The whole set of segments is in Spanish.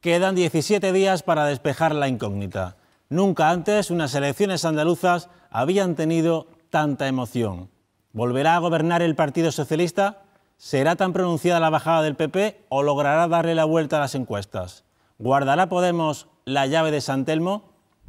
Quedan 17 días para despejar la incógnita. Nunca antes unas elecciones andaluzas habían tenido tanta emoción. ¿Volverá a gobernar el Partido Socialista? ¿Será tan pronunciada la bajada del PP o logrará darle la vuelta a las encuestas? ¿Guardará Podemos la llave de San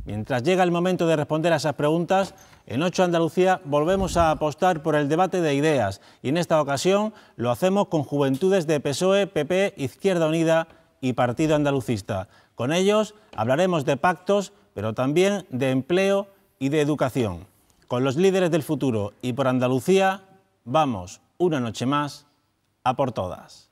Mientras llega el momento de responder a esas preguntas, en 8 Andalucía volvemos a apostar por el debate de ideas y en esta ocasión lo hacemos con juventudes de PSOE, PP, Izquierda Unida, y Partido Andalucista. Con ellos hablaremos de pactos, pero también de empleo y de educación. Con los líderes del futuro y por Andalucía, vamos una noche más a por todas.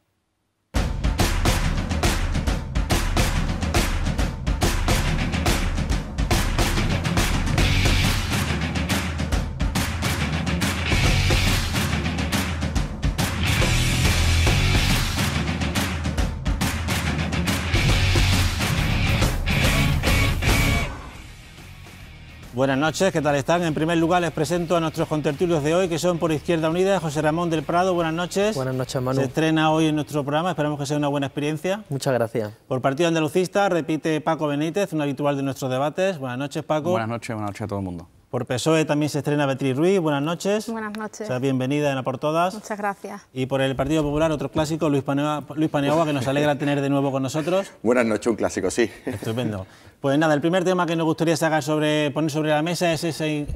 Buenas noches, ¿qué tal están? En primer lugar les presento a nuestros contertulios de hoy, que son por Izquierda Unida, José Ramón del Prado, buenas noches. Buenas noches, Manu. Se estrena hoy en nuestro programa, esperamos que sea una buena experiencia. Muchas gracias. Por Partido Andalucista, repite Paco Benítez, un habitual de nuestros debates. Buenas noches, Paco. Buenas noches, buenas noches a todo el mundo. Por PSOE también se estrena Beatriz Ruiz, buenas noches. Buenas noches. O sea, bienvenida en por Todas. Muchas gracias. Y por el Partido Popular, otro clásico, Luis, Luis Paniagua, que nos alegra tener de nuevo con nosotros. Buenas noches, un clásico, sí. Estupendo. Pues nada, el primer tema que nos gustaría sacar sobre, poner sobre la mesa es ese,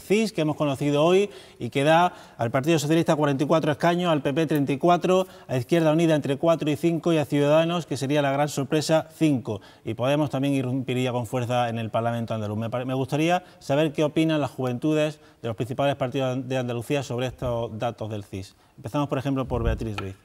CIS que hemos conocido hoy y que da al Partido Socialista 44 escaños, al PP 34, a Izquierda Unida entre 4 y 5 y a Ciudadanos, que sería la gran sorpresa, 5. Y Podemos también irrumpiría con fuerza en el Parlamento andaluz. Me, me gustaría saber qué opinan las juventudes de los principales partidos de Andalucía sobre estos datos del CIS. Empezamos, por ejemplo, por Beatriz Ruiz.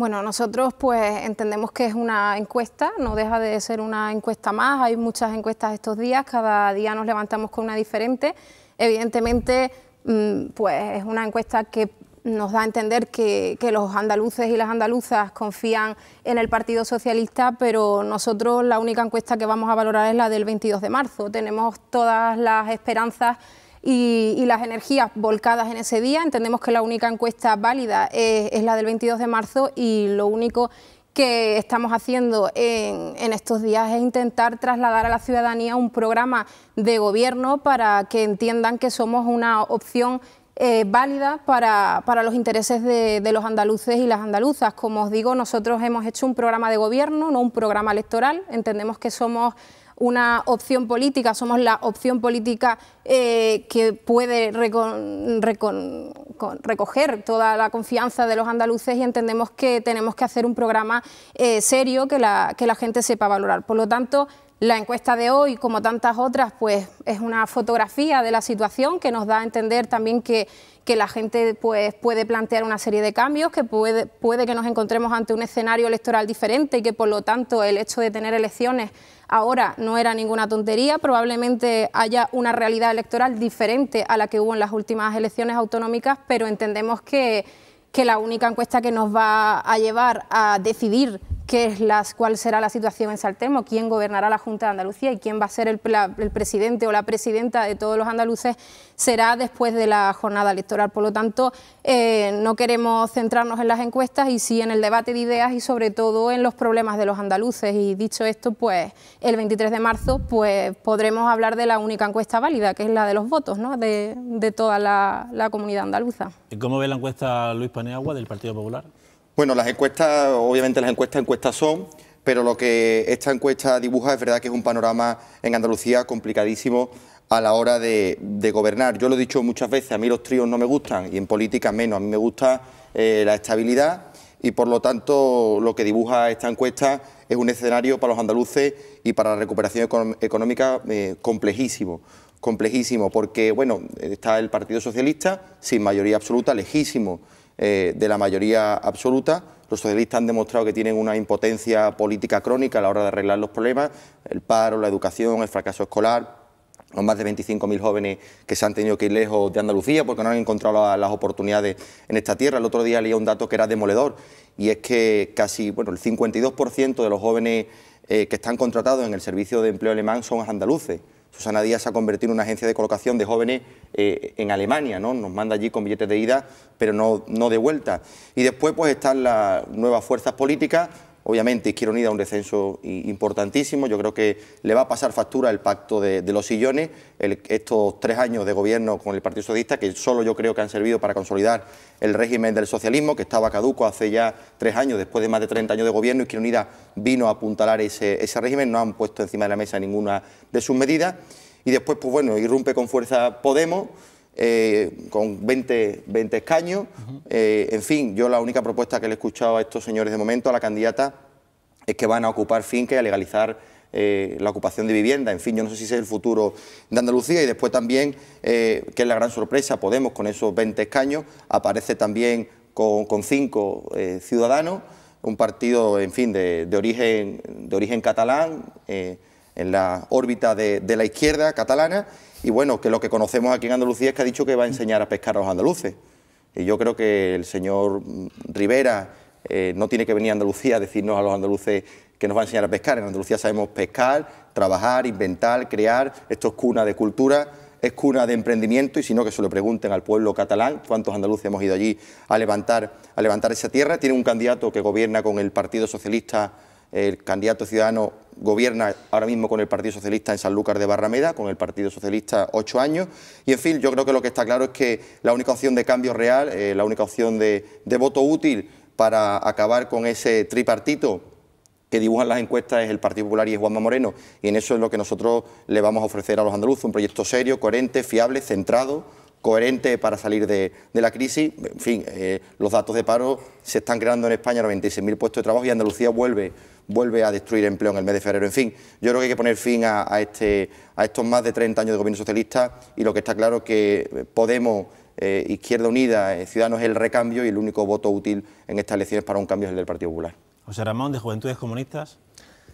Bueno, nosotros pues entendemos que es una encuesta, no deja de ser una encuesta más, hay muchas encuestas estos días, cada día nos levantamos con una diferente. Evidentemente, mm, pues es una encuesta que nos da a entender que, que, los andaluces y las andaluzas confían en el Partido Socialista, pero nosotros la única encuesta que vamos a valorar es la del 22 de marzo. Tenemos todas las esperanzas y, las energías volcadas en ese día. Entendemos que la única encuesta válida es, la del 22 de marzo y lo único que estamos haciendo en, estos días es intentar trasladar a la ciudadanía un programa de gobierno para que entiendan que somos una opción eh, válida para, para, los intereses de, de, los andaluces y las andaluzas. Como os digo, nosotros hemos hecho un programa de gobierno, no un programa electoral. Entendemos que somos una opción política, somos la opción política eh, que puede recoger toda la confianza de los andaluces y entendemos que tenemos que hacer un programa eh, serio que la, que la gente sepa valorar. Por lo tanto, la encuesta de hoy, como tantas otras, pues es una fotografía de la situación que nos da a entender también que, la gente pues, puede plantear una serie de cambios, que puede, puede que nos encontremos ante un escenario electoral diferente y que por lo tanto el hecho de tener elecciones ahora no era ninguna tontería, probablemente haya una realidad electoral diferente a la que hubo en las últimas elecciones autonómicas, pero entendemos que que la única encuesta que nos va a llevar a decidir es las, cuál será la situación en Saltemo, quién gobernará la Junta de Andalucía y quién va a ser el, presidente o la presidenta de todos los andaluces, será después de la jornada electoral. Por lo tanto, eh, no queremos centrarnos en las encuestas y sí en el debate de ideas y sobre todo en los problemas de los andaluces. Y dicho esto, pues el 23 de marzo pues, podremos hablar de la única encuesta válida, que es la de los votos de, toda la, la comunidad andaluza. ¿Y cómo ve la encuesta Luis Paneagua del Partido Popular? Bueno, las encuestas, obviamente las encuestas, encuestas son, pero lo que esta encuesta dibuja es verdad que es un panorama en Andalucía complicadísimo a la hora de, gobernar. Yo lo he dicho muchas veces, a mí los tríos no me gustan y en política menos, a mí me gusta eh, la estabilidad y por lo tanto lo que dibuja esta encuesta es un escenario para los andaluces y para la recuperación económica eh, complejísimo complejísimo, porque bueno, está el Partido Socialista sin mayoría absoluta, lejísimo eh, de la mayoría absoluta. Los socialistas han demostrado que tienen una impotencia política crónica a la hora de arreglar los problemas, el paro, la educación, el fracaso escolar, los más de 25.000 jóvenes que se han tenido que ir lejos de Andalucía porque no han encontrado las oportunidades en esta tierra. El otro día leía un dato que era demoledor y es que casi bueno, el 52% de los jóvenes eh, que están contratados en el servicio de empleo alemán son andaluces. Susana Díaz se ha convertido en una agencia de colocación de jóvenes eh, en Alemania, ¿no? Nos manda allí con billetes de ida, pero no, no de vuelta. Y después pues están las nuevas fuerzas políticas Obviamente Izquierda Unida un descenso importantísimo, yo creo que le va a pasar factura el pacto de, los sillones, estos tres años de gobierno con el Partido Socialista, que solo yo creo que han servido para consolidar el régimen del socialismo, que estaba caduco hace ya tres años, después de más de 30 años de gobierno, Izquierda Unida vino a apuntalar ese, ese régimen, no han puesto encima de la mesa ninguna de sus medidas, y después, pues bueno, irrumpe con fuerza Podemos, eh, con 20, 20 escaños. Eh, en fin, yo la única propuesta que le he escuchado a estos señores de momento, a la candidata, es que van a ocupar finca y a legalizar eh, la ocupación de vivienda. En fin, yo no sé si es el futuro de Andalucía. Y después también, que es la gran sorpresa, Podemos con esos 20 escaños aparece también con, cinco ciudadanos, un partido, en fin, de, origen, de origen catalán en la órbita de, la izquierda catalana y bueno, que lo que conocemos aquí en Andalucía es que ha dicho que va a enseñar a pescar a los andaluces. Y yo creo que el señor Rivera eh, no tiene que venir a Andalucía a decirnos a los andaluces que nos va a enseñar a pescar. En Andalucía sabemos pescar, trabajar, inventar, crear. Esto es cuna de cultura, es cuna de emprendimiento y si no que se lo pregunten al pueblo catalán cuántos andaluces hemos ido allí a levantar, a levantar esa tierra. Tiene un candidato que gobierna con el Partido Socialista, el candidato ciudadano gobierna ahora mismo con el Partido Socialista en Sanlúcar de Barrameda, con el Partido Socialista ocho años. Y en fin, yo creo que lo que está claro es que la única opción de cambio real, eh, la única opción de, voto útil para acabar con ese tripartito que dibujan las encuestas es el Partido Popular y es Juanma Moreno. Y en eso es lo que nosotros le vamos a ofrecer a los andaluces, un proyecto serio, coherente, fiable, centrado, coherente para salir de, la crisis. En fin, eh, los datos de paro se están creando en España 96.000 puestos de trabajo y Andalucía vuelve vuelve a destruir empleo en el mes de febrero. En fin, yo creo que hay que poner fin a, este, a estos más de 30 años de gobierno socialista y lo que está claro es que eh, Podemos, eh, Izquierda Unida, eh, Ciudadanos es el recambio y el único voto útil en estas elecciones para un cambio es el del Partido Popular. José Ramón, de Juventudes Comunistas.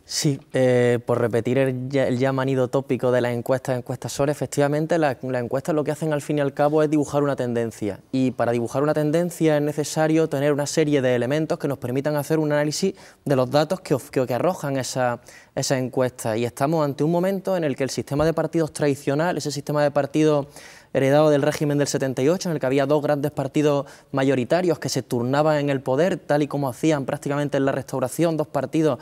Sí, eh, por repetir el ya, manido tópico de las encuestas, encuestas SOR, efectivamente las la encuestas lo que hacen al fin y al cabo es dibujar una tendencia y para dibujar una tendencia es necesario tener una serie de elementos que nos permitan hacer un análisis de los datos que, arrojan esa, esa encuesta y estamos ante un momento en el que el sistema de partidos tradicional, ese sistema de partidos heredado del régimen del 78, en el que había dos grandes partidos mayoritarios que se turnaban en el poder, tal y como hacían prácticamente en la restauración, dos partidos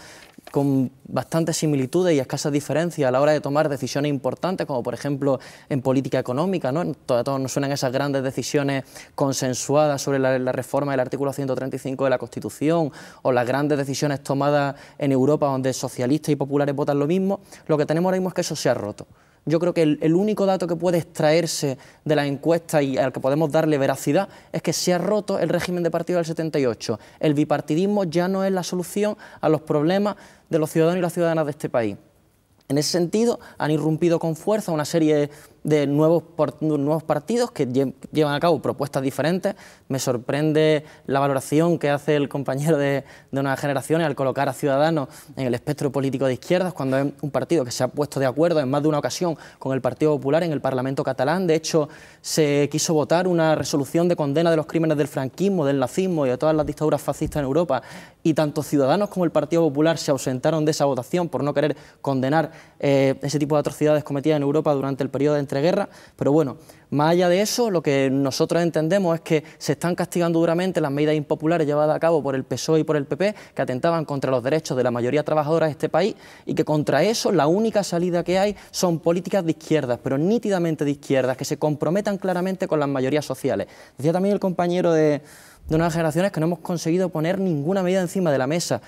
con bastantes similitudes y escasas diferencias a la hora de tomar decisiones importantes, como por ejemplo en política económica. ¿no? Todos, nos suenan esas grandes decisiones consensuadas sobre la, la, reforma del artículo 135 de la Constitución o las grandes decisiones tomadas en Europa donde socialistas y populares votan lo mismo. Lo que tenemos ahora mismo es que eso se ha roto. Yo creo que el, único dato que puede extraerse de la encuesta y al que podemos darle veracidad es que se ha roto el régimen de partido del 78. El bipartidismo ya no es la solución a los problemas de los ciudadanos y las ciudadanas de este país. En ese sentido, han irrumpido con fuerza una serie de de nuevos, nuevos partidos que llevan a cabo propuestas diferentes. Me sorprende la valoración que hace el compañero de, de una Generaciones al colocar a Ciudadanos en el espectro político de izquierdas, cuando es un partido que se ha puesto de acuerdo en más de una ocasión con el Partido Popular en el Parlamento catalán. De hecho, se quiso votar una resolución de condena de los crímenes del franquismo, del nazismo y de todas las dictaduras fascistas en Europa. Y tanto Ciudadanos como el Partido Popular se ausentaron de esa votación por no querer condenar eh, ese tipo de atrocidades cometidas en Europa durante el periodo de guerra pero bueno, más allá de eso, lo que nosotros entendemos es que se están castigando duramente las medidas impopulares llevadas a cabo por el PSOE y por el PP, que atentaban contra los derechos de la mayoría trabajadora de este país, y que contra eso la única salida que hay son políticas de izquierdas, pero nítidamente de izquierdas, que se comprometan claramente con las mayorías sociales. Decía también el compañero de, de unas generaciones que no hemos conseguido poner ninguna medida encima de la mesa.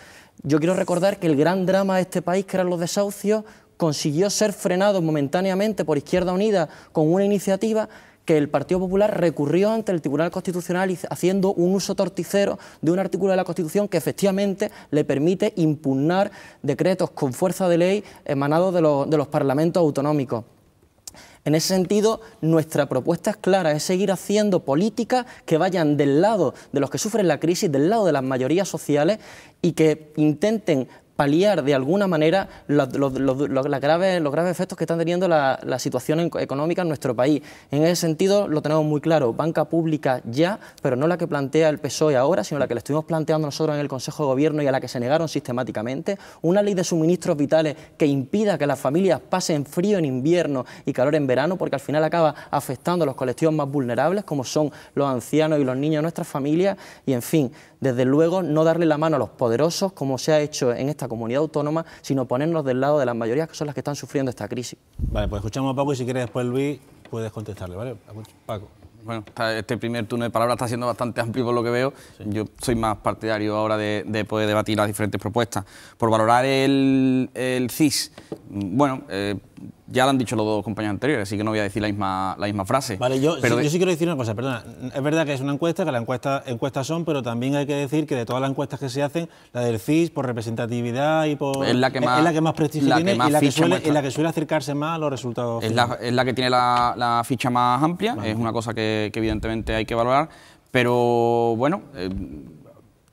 Yo quiero recordar que el gran drama de este país, que eran los desahucios, consiguió ser frenado momentáneamente por Izquierda Unida con una iniciativa que el Partido Popular recurrió ante el Tribunal Constitucional haciendo un uso torticero de un artículo de la Constitución que efectivamente le permite impugnar decretos con fuerza de ley emanados de los, parlamentos autonómicos. En ese sentido, nuestra propuesta es clara, es seguir haciendo políticas que vayan del lado de los que sufren la crisis, del lado de las mayorías sociales y que intenten paliar de alguna manera los, los, los, graves, efectos que están teniendo la, la, situación económica en nuestro país. En ese sentido lo tenemos muy claro, banca pública ya, pero no la que plantea el PSOE ahora, sino la que le estuvimos planteando nosotros en el Consejo de Gobierno y a la que se negaron sistemáticamente, una ley de suministros vitales que impida que las familias pasen frío en invierno y calor en verano, porque al final acaba afectando a los colectivos más vulnerables, como son los ancianos y los niños de nuestras familias, y en fin, desde luego no darle la mano a los poderosos como se ha hecho en esta comunidad autónoma, sino ponernos del lado de las mayorías que son las que están sufriendo esta crisis. Vale, pues escuchamos a Paco y si quieres después Luis puedes contestarle, ¿vale? Paco. Bueno, este primer turno de palabras está siendo bastante amplio por lo que veo. Yo soy más partidario ahora de, poder debatir las diferentes propuestas. Por valorar el, CIS, mm, bueno, eh, ya lo han dicho los dos compañeros anteriores, así que no voy a decir la misma, frase. Vale, yo, sí, yo sí quiero decir una cosa, perdona. Es verdad que es una encuesta, que las encuestas son, pero también hay que decir que de todas las encuestas que se hacen, la del CIS, por representatividad y por. Es la que más, la más prestigio tiene y la que, suele, es la que suele acercarse más a los resultados. Es, la, que tiene la, ficha más amplia, es una cosa que, evidentemente hay que valorar, pero bueno. Eh,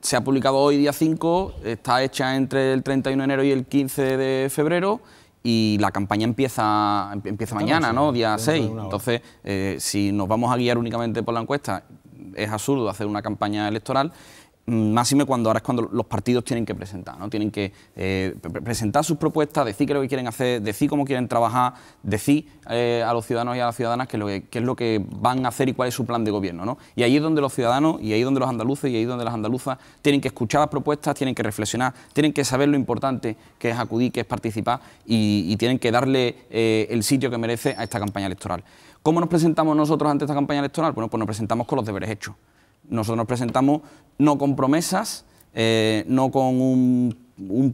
se ha publicado hoy, día 5, está hecha entre el 31 de enero y el 15 de febrero y la campaña empieza, empieza mañana, ¿no? Día 6. Entonces, eh, si nos vamos a guiar únicamente por la encuesta, es absurdo hacer una campaña electoral Mm, Máxime cuando ahora es cuando los partidos tienen que presentar, Tienen que eh, presentar sus propuestas, decir qué es lo que quieren hacer, decir cómo quieren trabajar, decir eh, a los ciudadanos y a las ciudadanas qué es, lo que, van a hacer y cuál es su plan de gobierno, Y ahí es donde los ciudadanos, y ahí es donde los andaluces, y ahí es donde las andaluzas tienen que escuchar las propuestas, tienen que reflexionar, tienen que saber lo importante que es acudir, que es participar, y, tienen que darle eh, el sitio que merece a esta campaña electoral. ¿Cómo nos presentamos nosotros ante esta campaña electoral? Bueno, pues nos presentamos con los deberes hechos. Nosotros nos presentamos no con promesas, eh, no con un,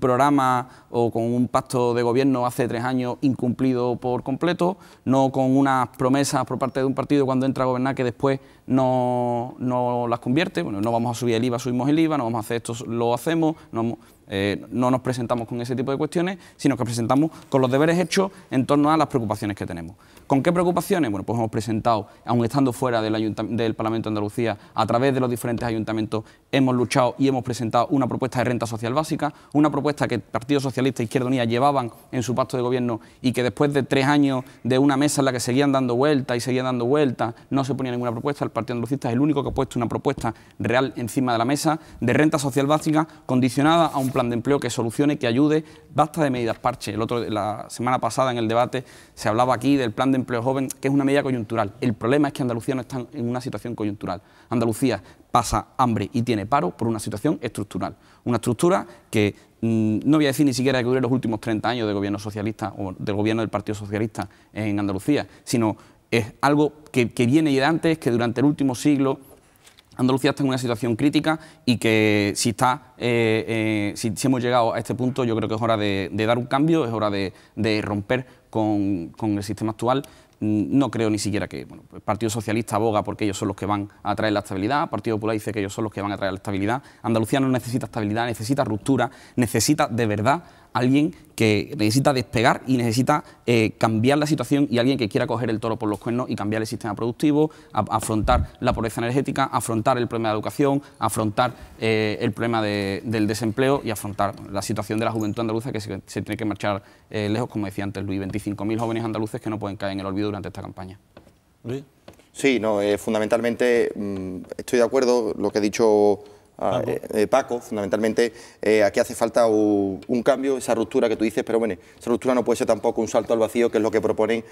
programa o con un pacto de gobierno hace tres años incumplido por completo, no con unas promesas por parte de un partido cuando entra a gobernar que después no, no las convierte, bueno, no vamos a subir el IVA, subimos el IVA, no vamos a hacer esto, lo hacemos, no eh, no nos presentamos con ese tipo de cuestiones, sino que presentamos con los deberes hechos en torno a las preocupaciones que tenemos. ¿Con qué preocupaciones? Bueno, pues hemos presentado, aun estando fuera del, del Parlamento de Andalucía, a través de los diferentes ayuntamientos hemos luchado y hemos presentado una propuesta de renta social básica, una propuesta que el Partido Socialista e Izquierda Unida llevaban en su pacto de gobierno y que después de tres años de una mesa en la que seguían dando vueltas y seguían dando vueltas, no se ponía ninguna propuesta. El Partido Andalucista es el único que ha puesto una propuesta real encima de la mesa de renta social básica condicionada a un plan de empleo que solucione, que ayude Basta de medidas parche. El otro, la semana pasada en el debate se hablaba aquí del plan de empleo joven, que es una medida coyuntural. El problema es que Andalucía no está en una situación coyuntural. Andalucía pasa hambre y tiene paro por una situación estructural. Una estructura que mm, no voy a decir ni siquiera que dure los últimos 30 años de gobierno socialista o del gobierno del Partido Socialista en Andalucía, sino es algo que, viene viene de antes, que durante el último siglo Andalucía está en una situación crítica y que si está, eh, eh, si, hemos llegado a este punto, yo creo que es hora de, dar un cambio, es hora de, romper con, el sistema actual. Mm, no creo ni siquiera que el pues, Partido Socialista aboga porque ellos son los que van a traer la estabilidad, el Partido Popular dice que ellos son los que van a traer la estabilidad. Andalucía no necesita estabilidad, necesita ruptura, necesita de verdad alguien que necesita despegar y necesita eh, cambiar la situación y alguien que quiera coger el toro por los cuernos y cambiar el sistema productivo, afrontar la pobreza energética, afrontar el problema de educación, afrontar eh, el problema del desempleo y afrontar la situación de la juventud andaluza que se, tiene que marchar eh, lejos, como decía antes Luis, 25.000 jóvenes andaluces que no pueden caer en el olvido durante esta campaña. Luis. Sí, no, fundamentalmente mm, estoy de acuerdo lo que ha dicho Ah, eh, eh, Paco, fundamentalmente eh, aquí hace falta un cambio, esa ruptura que tú dices, pero bueno, esa ruptura no puede ser tampoco un salto al vacío, que es lo que proponen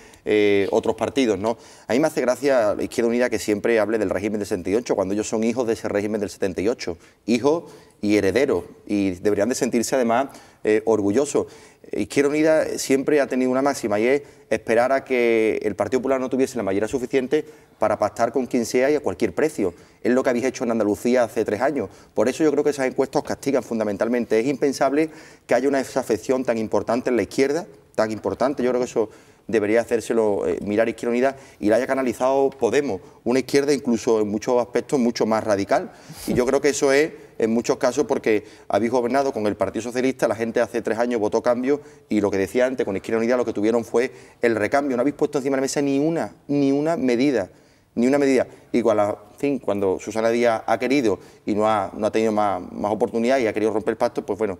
otros partidos, ¿no? A mí me hace gracia Izquierda Unida que siempre hable del régimen del 78, cuando ellos son hijos de ese régimen del 78, hijos y herederos, y deberían de sentirse además eh, orgulloso. Izquierda Unida siempre ha tenido una máxima y es esperar a que el Partido Popular no tuviese la mayoría suficiente para pactar con quien sea y a cualquier precio. Es lo que habéis hecho en Andalucía hace tres años. Por eso yo creo que esas encuestas castigan fundamentalmente. Es impensable que haya una desafección tan importante en la izquierda, tan importante. Yo creo que eso debería hacérselo eh, mirar Izquierda Unida y la haya canalizado Podemos, una izquierda incluso en muchos aspectos mucho más radical. Y yo creo que eso es en muchos casos porque habéis gobernado con el Partido Socialista, la gente hace tres años votó cambio y lo que decía antes, con Izquierda Unida lo que tuvieron fue el recambio. No habéis puesto encima de la mesa ni una, ni una medida, ni una medida. Igual a fin, cuando Susana Díaz ha querido y no ha, tenido más, más oportunidad y ha querido romper el pacto, pues bueno,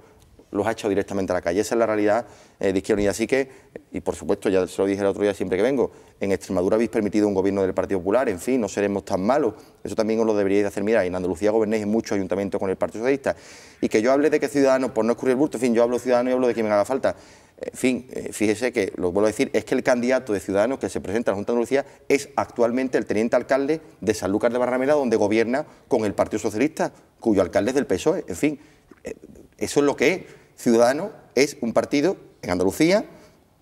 los ha hecho directamente a la calle. Esa es la realidad eh, de Izquierda Unida. Así que, y por supuesto, ya se lo dije el otro día siempre que vengo, en Extremadura habéis permitido un gobierno del Partido Popular, en fin, no seremos tan malos. Eso también os lo deberíais hacer Mira En Andalucía gobernéis en muchos ayuntamientos con el Partido Socialista. Y que yo hable de que ciudadanos, por no escurrir el bulto, en fin, yo hablo ciudadano y hablo de quien me haga falta. En fin, eh, fíjese que, lo vuelvo a decir, es que el candidato de Ciudadanos que se presenta a la Junta de Andalucía es actualmente el teniente alcalde de San Lucas de Barrameda, donde gobierna con el Partido Socialista, cuyo alcalde es del PSOE. En fin, eh, eso es lo que es. Ciudadano es un partido en Andalucía,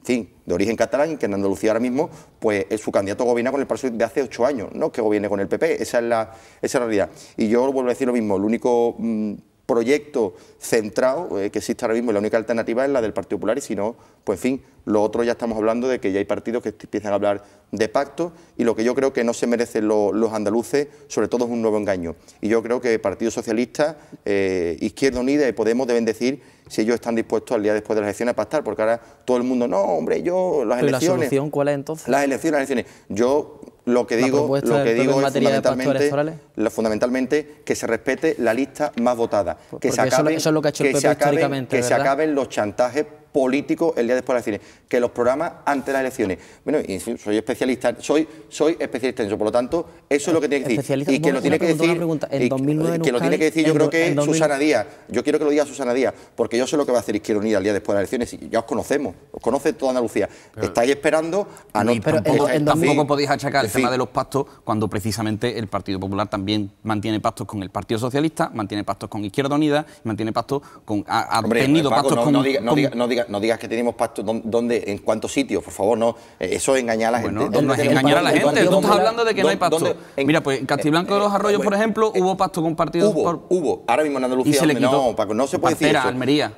fin, de origen catalán, que en Andalucía ahora mismo, pues su candidato gobierna con el partido de hace ocho años, no que gobierne con el PP, esa es la, esa realidad. Y yo vuelvo a decir lo mismo, el único mm, proyecto centrado eh, que existe ahora mismo y la única alternativa es la del Partido Popular y si no, pues en fin, lo otro ya estamos hablando de que ya hay partidos que empiezan a hablar de pacto y lo que yo creo que no se merecen los andaluces, sobre todo es un nuevo engaño. Y yo creo que Partido Socialista, eh, Izquierda Unida y Podemos deben decir si ellos están dispuestos al día después de las elecciones a pactar, porque ahora todo el mundo, no, hombre, yo, las elecciones... la solución cuál es entonces? Las elecciones, las elecciones. Yo lo que digo, lo que digo es fundamentalmente, lo, fundamentalmente que se respete la lista más votada, que que, se acaben los chantajes político el día después de las elecciones, que los programas ante las elecciones. Bueno, y soy especialista, soy, soy especialista en eso, por lo tanto, eso es lo que tiene que decir. Y que lo tiene que decir, que lo tiene que decir yo creo que Susana Díaz, yo quiero que lo diga Susana Díaz, porque yo sé lo que va a hacer Izquierda Unida el día después de las elecciones, y ya os conocemos, os conoce toda Andalucía. Estáis esperando a no... tampoco, podéis achacar el tema de los pactos cuando precisamente el Partido Popular también mantiene pactos con el Partido Socialista, mantiene pactos con Izquierda Unida, mantiene pactos con... Ha, tenido pactos no digas que tenemos pacto ¿dónde, en cuántos sitios? Por favor, no. Eh, eso es engañar a la gente. No es engañar a la gente. Tú estás hablando de que no hay pacto. Mira, pues en Castiblanco de los eh, eh, Arroyos, por ejemplo, hubo pacto con partidos. Hubo, hubo. Ahora mismo en Andalucía, no, no se puede decir eso. Almería.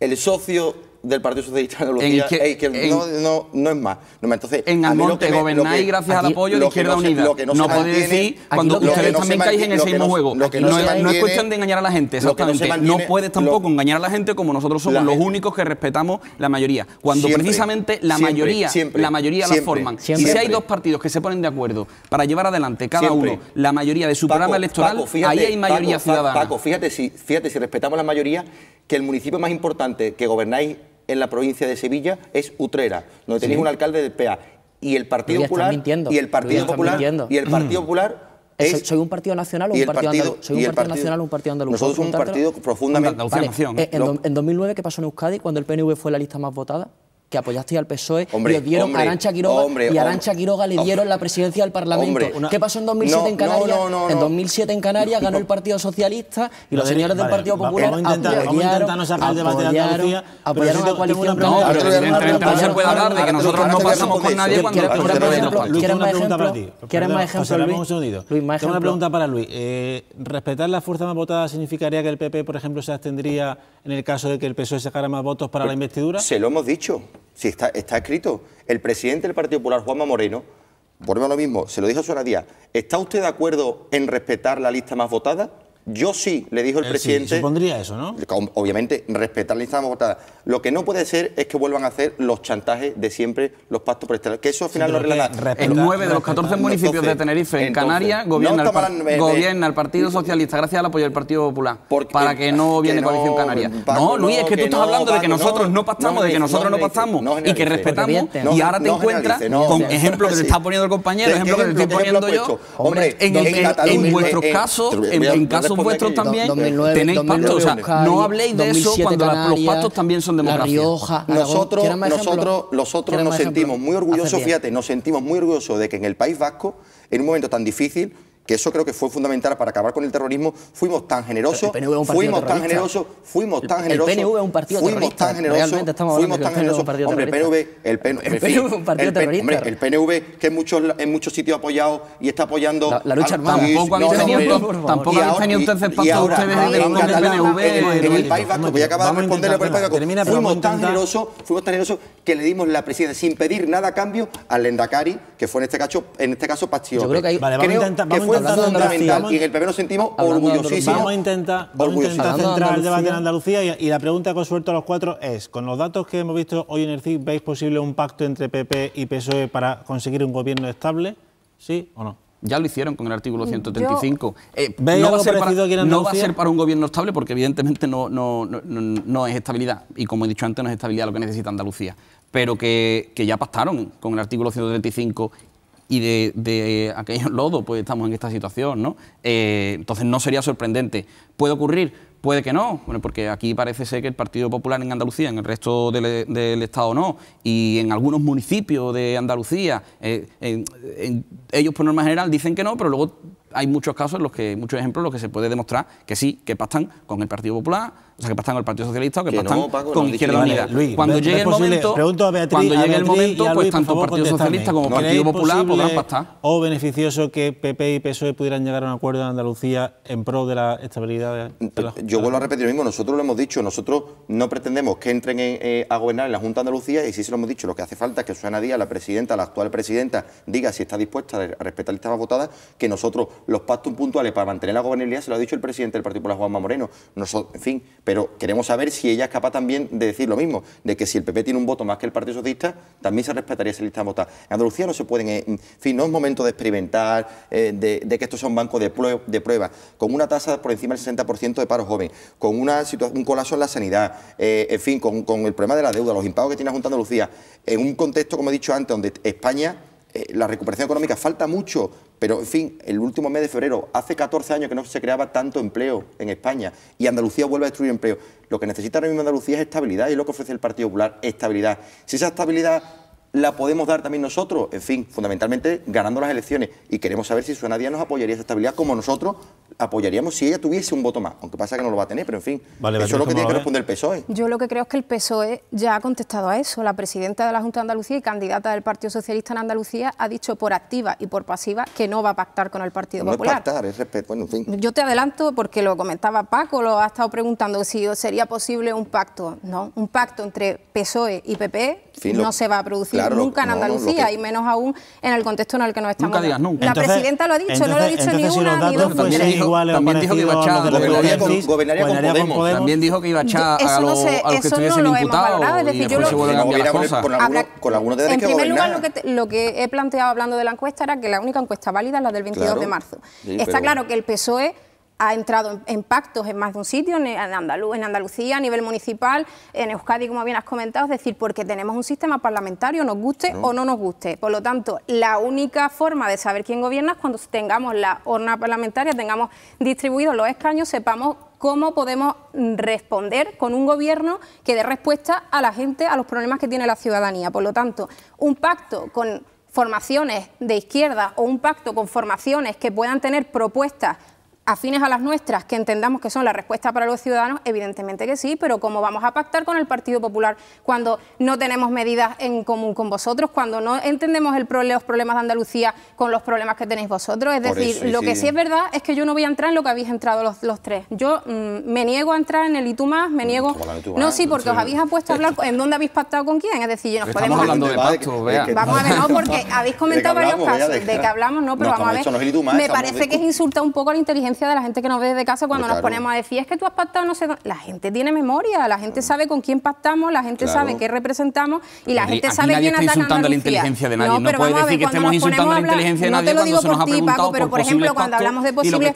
El socio del Partido Socialista de en, no, no, no, es más. entonces, en Almonte gobernáis gracias al apoyo de Izquierda Unida. no, podéis decir cuando ustedes también caéis en ese mismo juego. No, es cuestión de engañar a la gente, exactamente. No, puedes tampoco engañar a la gente como nosotros somos los únicos que respetamos la mayoría. Cuando precisamente la mayoría la mayoría la forman. Y si hay dos partidos que se ponen de acuerdo para llevar adelante cada uno la mayoría de su programa electoral, ahí hay mayoría ciudadana. Paco, fíjate si respetamos la mayoría, que el municipio más importante que gobernáis en la provincia de Sevilla es Utrera, donde tenéis un alcalde de PA. Y el Partido Popular. Y el Partido mm. Popular. Y el Partido Popular. ¿Soy un partido nacional o un partido, andaluz Soy un partido, nacional o un partido andaluz. Nosotros somos un partido profundamente. Eh, en, en, 2009, ¿qué pasó en Euskadi cuando el PNV fue la lista más votada? que apoyaste al PSOE y dieron a Arancha Quiroga y Arancha Quiroga le dieron la presidencia del Parlamento. ¿Qué pasó en 2007 en Canarias? en 2007 en Canarias ganó el Partido Socialista y los señores del Partido Popular apoyaron, a no pero no se puede hablar de que nosotros no pasamos con nadie cuando ¿Quieres más ejemplos? más Luis? una pregunta para Luis. Eh, ¿Respetar la fuerza más votada significaría que el PP, por ejemplo, se abstendría en el caso de que el PSOE sacara más votos para la investidura? Se lo hemos dicho. Si está, escrito. El presidente del Partido Popular, Juanma Moreno, por a lo mismo, se lo dijo a su Díaz, ¿está usted de acuerdo en respetar la lista más votada? Yo sí, le dijo el, presidente. Sí, eso, ¿no? Obviamente, respetar la instancia votada. Lo que no puede ser es que vuelvan a hacer los chantajes de siempre, los pactos prestales. Que eso al final lo El 9 de los 14 municipios de Tenerife, en Canarias, eh, gobierna, el, Partido Socialista, gracias al apoyo del Partido Popular, para que no viene Coalición Canaria. no, Luis, es que, tú estás hablando de que nosotros no, pactamos, de que nosotros no, pactamos y que respetamos, y ahora te encuentras con ejemplos que le está poniendo el compañero, ejemplos que le estoy poniendo yo. Hombre, en vuestros casos, en casos son vuestros también. 2009, Tenéis 2009, pactos. O sea, no habléis de eso cuando los pactos también son democracia. La Rioja, nosotros, nosotros, nosotros nos sentimos muy orgullosos, fíjate, nos sentimos muy orgullosos de que en el País Vasco, en un momento tan difícil, que eso creo que fue fundamental para acabar con el terrorismo, fuimos tan generosos, fuimos tan generosos, fuimos tan generosos. El PNV es un partido fuimos tan generosos, fuimos tan generosos. Hombre, el PNV, el PNV, es un partido terrorista. el PNV que en muchos en muchos sitios ha apoyado y está apoyando la, lucha armada. Tampoco habéis tenido, tampoco habéis tenido entonces pacto ustedes PNV en el País Vasco, voy a acabar de responderle el País Vasco. Fuimos tan generosos, fuimos tan generosos que le dimos la presidencia sin pedir nada a cambio al Lendakari, que fue en este caso en este caso Yo creo que, fue y en el PP nos sentimos Vamos a intentar, centrar el debate en Andalucía y, la pregunta que os suelto a los cuatro es, con los datos que hemos visto hoy en el CIC, ¿veis posible un pacto entre PP y PSOE para conseguir un gobierno estable? ¿Sí o no? Ya lo hicieron con el artículo 135. no, va ser para, no va a ser para un gobierno estable porque evidentemente no, no, es estabilidad. Y como he dicho antes, no es estabilidad lo que necesita Andalucía. Pero que, que ya pactaron con el artículo 135 y de, aquellos lodos pues estamos en esta situación, ¿no? Eh, entonces no sería sorprendente. ¿Puede ocurrir? Puede que no, bueno, porque aquí parece ser que el Partido Popular en Andalucía, en el resto del, Estado no, y en algunos municipios de Andalucía, eh, en, ellos por norma general dicen que no, pero luego hay muchos casos, los que, muchos ejemplos en los que se puede demostrar que sí, que pactan con el Partido Popular, o sea, que pactan con el Partido Socialista o que, con Izquierda Unida. cuando llegue el momento, cuando llegue el momento pues tanto el Partido Socialista como el Partido Popular podrán pactar. ¿O beneficioso que PP y PSOE pudieran llegar a un acuerdo en Andalucía en pro de la estabilidad? De, Yo vuelvo a repetir lo mismo, nosotros lo hemos dicho, nosotros no pretendemos que entren eh, a gobernar en la Junta de Andalucía y sí se lo hemos dicho, lo que hace falta es que Susana Díaz, la presidenta, la actual presidenta, diga si está dispuesta a respetar listas votadas, que nosotros los pactos puntuales para mantener la gobernabilidad se lo ha dicho el presidente del Partido Popular, Juanma Moreno. Nosotros, en fin, pero queremos saber si ella es capaz también de decir lo mismo, de que si el PP tiene un voto más que el Partido Socialista, también se respetaría esa lista de votar. En Andalucía no se pueden, eh, en fin, no es momento de experimentar, eh, de, que esto son bancos de, de prueba, con una tasa por encima del 60% de paro joven, con una un colapso en la sanidad, eh, en fin, con el problema de la deuda, los impagos que tiene la Junta de Andalucía, en un contexto, como he dicho antes, donde España eh, la recuperación económica falta mucho, pero en fin, el último mes de febrero, hace 14 años que no se creaba tanto empleo en España y Andalucía vuelve a destruir empleo. Lo que necesita ahora mismo Andalucía es estabilidad y es lo que ofrece el Partido Popular, estabilidad. Si esa estabilidad la podemos dar también nosotros, en fin, fundamentalmente ganando las elecciones. Y queremos saber si Susana Díaz nos apoyaría esa estabilidad como nosotros apoyaríamos si ella tuviese un voto más. Aunque pasa que no lo va a tener, pero en fin, eso es lo que tiene que responder el PSOE. Yo lo que creo es que el PSOE ya ha contestado a eso. La presidenta de la Junta de Andalucía y candidata del Partido Socialista en Andalucía ha dicho por activa y por pasiva que no va a pactar con el Partido Popular. No es pactar, es respeto, en fin. Yo te adelanto porque lo comentaba Paco, lo ha estado preguntando si sería posible un pacto. No, un pacto entre PSOE y PP e no se va a producir nunca en Andalucía, y menos aún en el contexto en el que nos estamos. Nunca La presidenta lo ha dicho, no lo ha dicho ni una ni dos. También, dijo, también dijo que iba a echar gobernaría con, gobernaría con, Podemos. También dijo que iba a echar a, los, no sé, a los que estuviesen no Es decir, yo lo, con algunos En primer lugar, lo que he planteado hablando de la encuesta era que la única encuesta válida es la del 22 de marzo. Está claro que el PSOE ha entrado en, pactos en más de un sitio, en, Andalucía, a nivel municipal, en Euskadi, como bien has comentado, es decir, porque tenemos un sistema parlamentario, nos guste o no nos guste. Por lo tanto, la única forma de saber quién gobierna es cuando tengamos la horna parlamentaria, tengamos distribuidos los escaños, sepamos cómo podemos responder con un gobierno que dé respuesta a la gente, a los problemas que tiene la ciudadanía. Por lo tanto, un pacto con formaciones de izquierda o un pacto con formaciones que puedan tener propuestas afines a las nuestras, que entendamos que son la respuesta para los ciudadanos, evidentemente que sí, pero ¿cómo vamos a pactar con el Partido Popular cuando no tenemos medidas en común con vosotros, cuando no entendemos los problemas de Andalucía con los problemas que tenéis vosotros? Es decir, lo que sí es verdad es que yo no voy a entrar en lo que habéis entrado los, tres. Yo mm, me niego a entrar en el y más, me mm, niego... no, sí, porque os habéis puesto a hablar en dónde habéis pactado con quién. Es decir, nos podemos... hablando de vea. Vamos a ver, no, porque habéis comentado varios casos de que hablamos, no, pero vamos a ver. me parece que es insulta un poco a la inteligencia de la gente que nos ve desde casa cuando nos ponemos a decir, es que tú has pactado no sé dónde. La gente tiene memoria, la gente sabe con quién pactamos, la gente sabe en qué representamos y la gente aquí sabe nadie quién está insultando la inteligencia de nadie. No, decir que estemos insultando la inteligencia de nadie. No te lo digo por ti, Paco, pero por ejemplo, cuando hablamos de posibles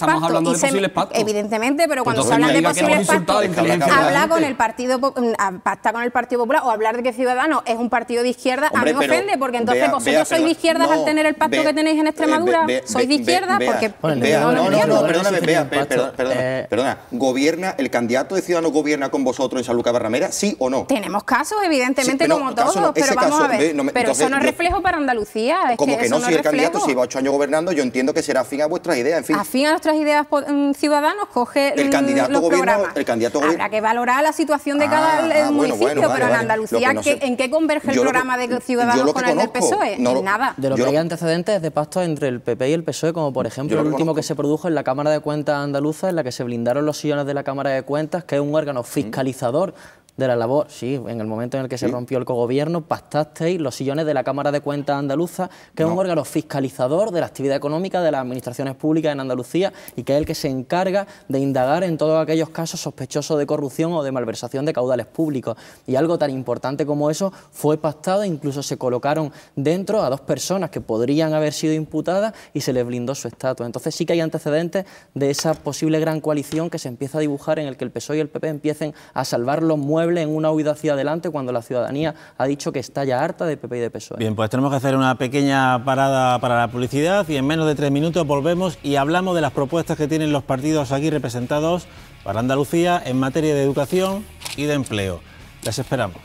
pactos. Evidentemente, pero cuando se hablan de posibles pactos, habla con el Partido mm, ah, pacta con el Partido Popular o hablar de que Ciudadanos es un partido de izquierda, a mí me ofende, porque entonces vosotros sois de izquierdas al tener el pacto que tenéis en Extremadura. sois de izquierda porque. No, no, no, eh. perdona, ¿Gobierna, el candidato de Ciudadanos gobierna con vosotros en San Lucas Barramera, sí o no? Tenemos casos, evidentemente, como todos, pero vamos a ver. pero eso no es reflejo para Andalucía. como que, no, si el candidato si va ocho años gobernando, yo entiendo que será afín a vuestras ideas, en fin. Afín a nuestras ideas mm, ciudadanos, coge el mm, candidato El candidato Habrá que valorar la situación de cada ah, ah, municipio, pero en Andalucía, ¿en qué converge el programa de Ciudadanos con el del PSOE? En nada. De lo que hay antecedentes de pactos entre el PP y el PSOE, como por ejemplo el último que se produjo en la Cámara de cuenta Cuentas andaluza en la que se blindaron los sillones de la Cámara de Cuentas, que es un órgano fiscalizador de la labor. Sí, en el momento en el que se rompió el cogobierno, pactasteis los sillones de la Cámara de Cuentas Andaluza, que es un órgano fiscalizador de la actividad económica de las administraciones públicas en Andalucía y que es el que se encarga de indagar en todos aquellos casos sospechosos de corrupción o de malversación de caudales públicos. Y algo tan importante como eso fue pactado, incluso se colocaron dentro a dos personas que podrían haber sido imputadas y se les blindó su estatus. Entonces sí que hay antecedentes de esa posible gran coalición que se empieza a dibujar en el que el PSOE y el PP empiecen a salvar los muebles en una huida hacia adelante cuando la ciudadanía ha dicho que está ya harta de PP y de PSOE. Bien, pues tenemos que hacer una pequeña parada para la publicidad y en menos de tres minutos volvemos y hablamos de las propuestas que tienen los partidos aquí representados para Andalucía en materia de educación y de empleo. Les esperamos.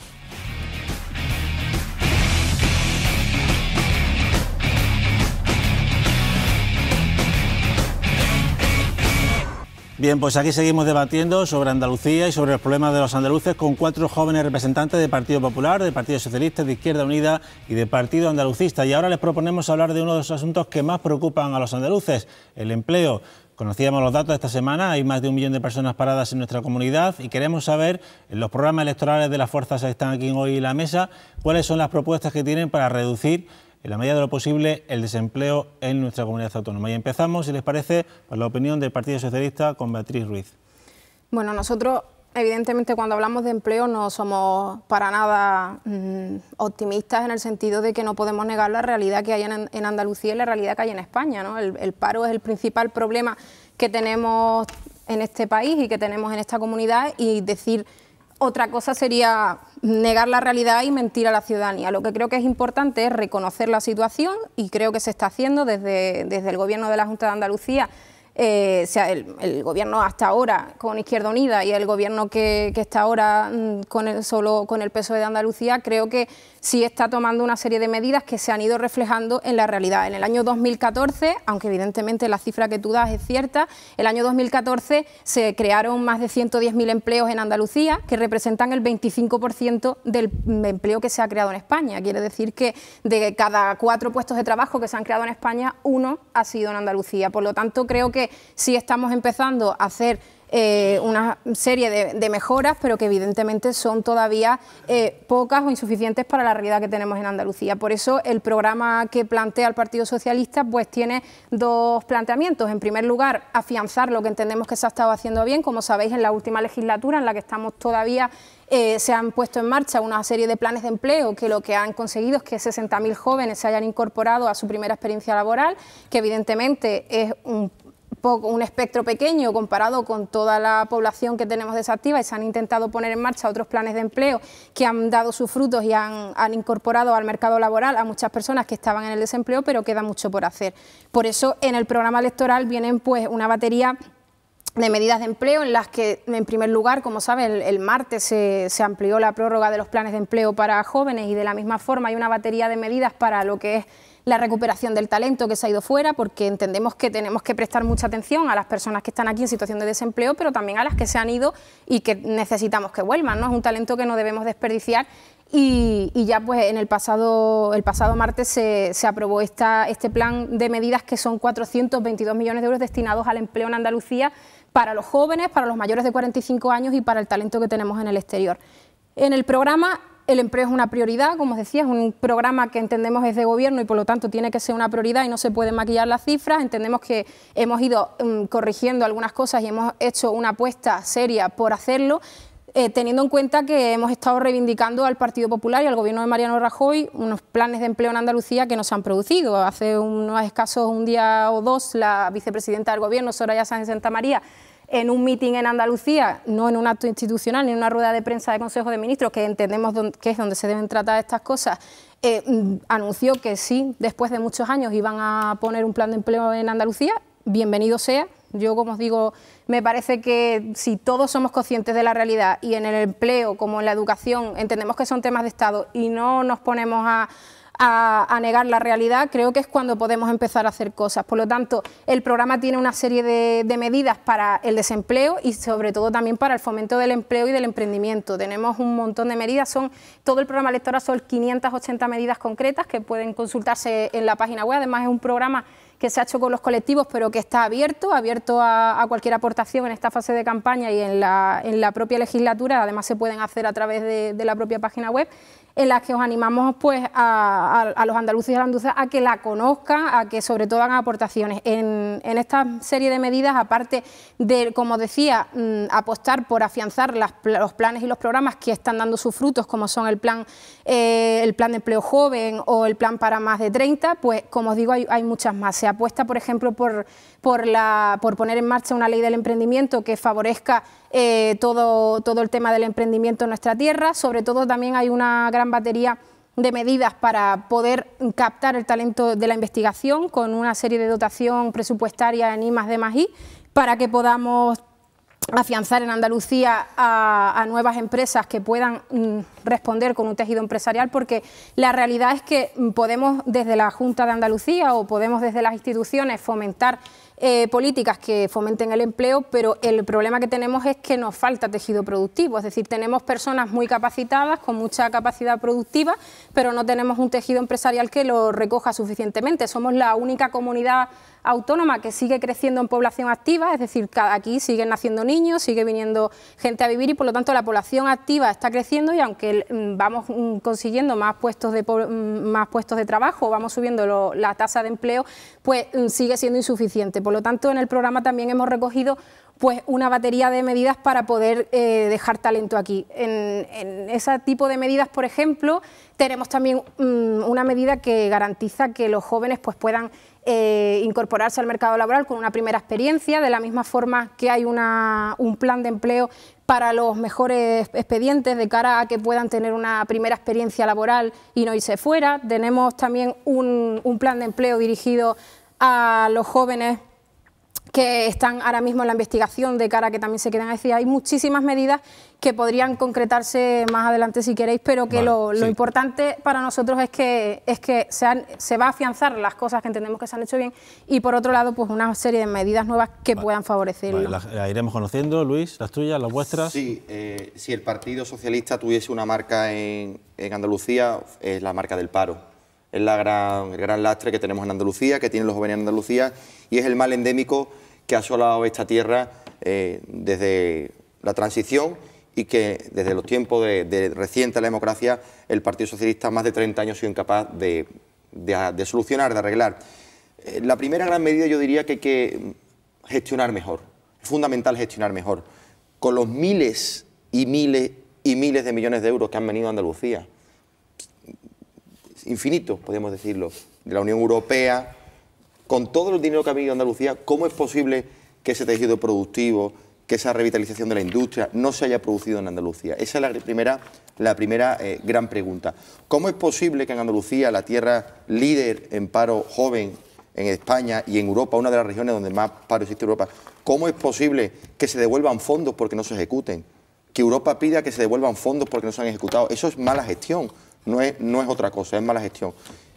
Bien, pues aquí seguimos debatiendo sobre Andalucía y sobre los problemas de los andaluces con cuatro jóvenes representantes del Partido Popular, del Partido Socialista, de Izquierda Unida y del Partido Andalucista. Y ahora les proponemos hablar de uno de los asuntos que más preocupan a los andaluces, el empleo. Conocíamos los datos esta semana, hay más de un millón de personas paradas en nuestra comunidad y queremos saber, en los programas electorales de las fuerzas que están aquí hoy en la mesa, cuáles son las propuestas que tienen para reducir en la medida de lo posible, el desempleo en nuestra comunidad autónoma. Y empezamos, si les parece, la opinión del Partido Socialista con Beatriz Ruiz. Bueno, nosotros evidentemente cuando hablamos de empleo no somos para nada mm, optimistas en el sentido de que no podemos negar la realidad que hay en, Andalucía y la realidad que hay en España. El, el, paro es el principal problema que tenemos en este país y que tenemos en esta comunidad y decir otra cosa sería negar la realidad y mentir a la ciudadanía. Lo que creo que es importante es reconocer la situación y creo que se está haciendo desde, el Gobierno de la Junta de Andalucía eh, el, gobierno hasta ahora con Izquierda Unida y el gobierno que, está ahora mm, con el, solo con el PSOE de Andalucía, creo que sí está tomando una serie de medidas que se han ido reflejando en la realidad. En el año 2014, aunque evidentemente la cifra que tú das es cierta, el año 2014 se crearon más de 110.000 empleos en Andalucía, que representan el 25% del mm, empleo que se ha creado en España. Quiere decir que de cada cuatro puestos de trabajo que se han creado en España, uno ha sido en Andalucía. Por lo tanto, creo que sí estamos empezando a hacer eh, una serie de, mejoras, pero que evidentemente son todavía eh, pocas o insuficientes para la realidad que tenemos en Andalucía. Por eso el programa que plantea el Partido Socialista pues tiene dos planteamientos. En primer lugar, afianzar lo que entendemos que se ha estado haciendo bien, como sabéis, en la última legislatura en la que estamos todavía eh, se han puesto en marcha una serie de planes de empleo que lo que han conseguido es que 60.000 jóvenes se hayan incorporado a su primera experiencia laboral, que evidentemente es un un espectro pequeño comparado con toda la población que tenemos desactiva y se han intentado poner en marcha otros planes de empleo que han dado sus frutos y han, incorporado al mercado laboral a muchas personas que estaban en el desempleo, pero queda mucho por hacer. Por eso en el programa electoral vienen pues una batería de medidas de empleo en las que, en primer lugar, como saben, el, martes se, amplió la prórroga de los planes de empleo para jóvenes y de la misma forma hay una batería de medidas para lo que es la recuperación del talento que se ha ido fuera, porque entendemos que tenemos que prestar mucha atención a las personas que están aquí en situación de desempleo, pero también a las que se han ido y que necesitamos que vuelvan. ¿no? Es un talento que no debemos desperdiciar y, ya pues en el pasado, el pasado martes se, se, aprobó esta, este plan de medidas que son 422 millones de euros destinados al empleo en Andalucía para los jóvenes, para los mayores de 45 años y para el talento que tenemos en el exterior. En el programa el empleo es una prioridad, como os decía, es un programa que entendemos es de gobierno y por lo tanto tiene que ser una prioridad y no se pueden maquillar las cifras. Entendemos que hemos ido mm, corrigiendo algunas cosas y hemos hecho una apuesta seria por hacerlo. Eh, teniendo en cuenta que hemos estado reivindicando al Partido Popular y al gobierno de Mariano Rajoy unos planes de empleo en Andalucía que nos han producido. Hace unos escasos un día o dos la vicepresidenta del gobierno, Soraya en Santa María, en un mitin en Andalucía, no en un acto institucional ni en una rueda de prensa de Consejo de Ministros, que entendemos que es donde se deben tratar estas cosas, eh, mm, anunció que sí, después de muchos años iban a poner un plan de empleo en Andalucía, bienvenido sea. Yo, como os digo, me parece que si todos somos conscientes de la realidad y en el empleo como en la educación entendemos que son temas de Estado y no nos ponemos a a, negar la realidad, creo que es cuando podemos empezar a hacer cosas. Por lo tanto, el programa tiene una serie de, medidas para el desempleo y sobre todo también para el fomento del empleo y del emprendimiento. Tenemos un montón de medidas, son todo el programa electoral son 580 medidas concretas que pueden consultarse en la página web. Además, es un programa que se ha hecho con los colectivos, pero que está abierto, abierto a, cualquier aportación en esta fase de campaña y en la, en la propia legislatura. Además, se pueden hacer a través de la propia página web en las que os animamos pues, a, los andaluces y a las andaluzas a que la conozcan, a que sobre todo hagan aportaciones. En, esta serie de medidas, aparte de, como decía, mm, apostar por afianzar los planes y los programas que están dando sus frutos, como son el plan eh, el plan de empleo joven o el plan para más de 30, pues como os digo, hay, muchas más. Se apuesta, por ejemplo, por, por, la, por poner en marcha una ley del emprendimiento que favorezca eh, todo, todo el tema del emprendimiento en nuestra tierra. Sobre todo también hay una gran batería de medidas para poder captar el talento de la investigación con una serie de dotación presupuestaria en I D para que podamos afianzar en Andalucía a, nuevas empresas que puedan mm, responder con un tejido empresarial, porque la realidad es que mm, podemos desde la Junta de Andalucía o podemos desde las instituciones fomentar eh, políticas que fomenten el empleo, pero el problema que tenemos es que nos falta tejido productivo, es decir, tenemos personas muy capacitadas, con mucha capacidad productiva, pero no tenemos un tejido empresarial que lo recoja suficientemente. Somos la única comunidad autónoma que sigue creciendo en población activa, es decir, aquí siguen naciendo niños, sigue viniendo gente a vivir y por lo tanto la población activa está creciendo y aunque mm, vamos mm, consiguiendo más puestos de, mm, más puestos de trabajo, vamos subiendo la tasa de empleo, pues sigue siendo insuficiente. Por lo tanto, en el programa también hemos recogido pues una batería de medidas para poder eh, dejar talento aquí. En, ese tipo de medidas, por ejemplo, tenemos también una medida que garantiza que los jóvenes pues, puedan eh, incorporarse al mercado laboral con una primera experiencia, de la misma forma que hay un plan de empleo para los mejores expedientes de cara a que puedan tener una primera experiencia laboral y no irse fuera. Tenemos también un plan de empleo dirigido a los jóvenes que están ahora mismo en la investigación de cara a que también se queden a decir, hay muchísimas medidas que podrían concretarse más adelante si queréis, pero que lo, importante para nosotros es que, es que se, se, va a afianzar las cosas que entendemos que se han hecho bien y por otro lado, pues una serie de medidas nuevas que puedan favorecer. las iremos conociendo, Luis, las tuyas, las vuestras. Sí, eh, si el Partido Socialista tuviese una marca en, en Andalucía, es la marca del paro es la gran, el gran lastre que tenemos en Andalucía, que tienen los jóvenes en Andalucía, y es el mal endémico que ha asolado esta tierra eh, desde la transición y que desde los tiempos de, reciente la democracia el Partido Socialista más de 30 años ha sido incapaz de, solucionar, de arreglar. Eh, la primera gran medida yo diría que hay que gestionar mejor, fundamental gestionar mejor. Con los miles y miles y miles de millones de euros que han venido a Andalucía, infinito, podemos decirlo, de la Unión Europea, con todo el dinero que ha venido Andalucía, ¿cómo es posible que ese tejido productivo, que esa revitalización de la industria no se haya producido en Andalucía? Esa es la primera, la primera eh, gran pregunta. ¿Cómo es posible que en Andalucía, la tierra líder en paro joven, en España y en Europa, una de las regiones donde más paro existe en Europa, ¿cómo es posible que se devuelvan fondos porque no se ejecuten? Que Europa pida que se devuelvan fondos porque no se han ejecutado. Eso es mala gestión. No es, otra cosa, es mala gestión.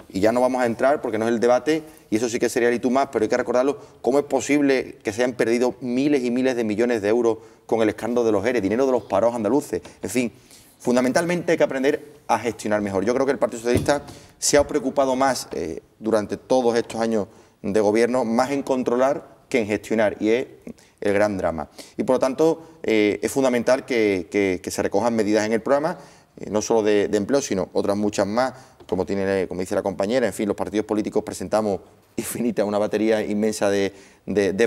Y ya no vamos a entrar porque no es el debate, y eso sí que sería el tú más, pero hay que recordarlo, cómo es posible que se hayan perdido miles y miles de millones de euros con el escándalo de los ERE, dinero de los paros andaluces. En fin, fundamentalmente hay que aprender a gestionar mejor. Yo creo que el Partido Socialista se ha preocupado más eh, durante todos estos años de gobierno, más en controlar que en gestionar, y es el gran drama. Y por lo tanto, eh, es fundamental que se recojan medidas en el programa eh, no solo de, empleo, sino otras muchas más, como, tiene, como dice la compañera, en fin, los partidos políticos presentamos infinita, una batería inmensa de,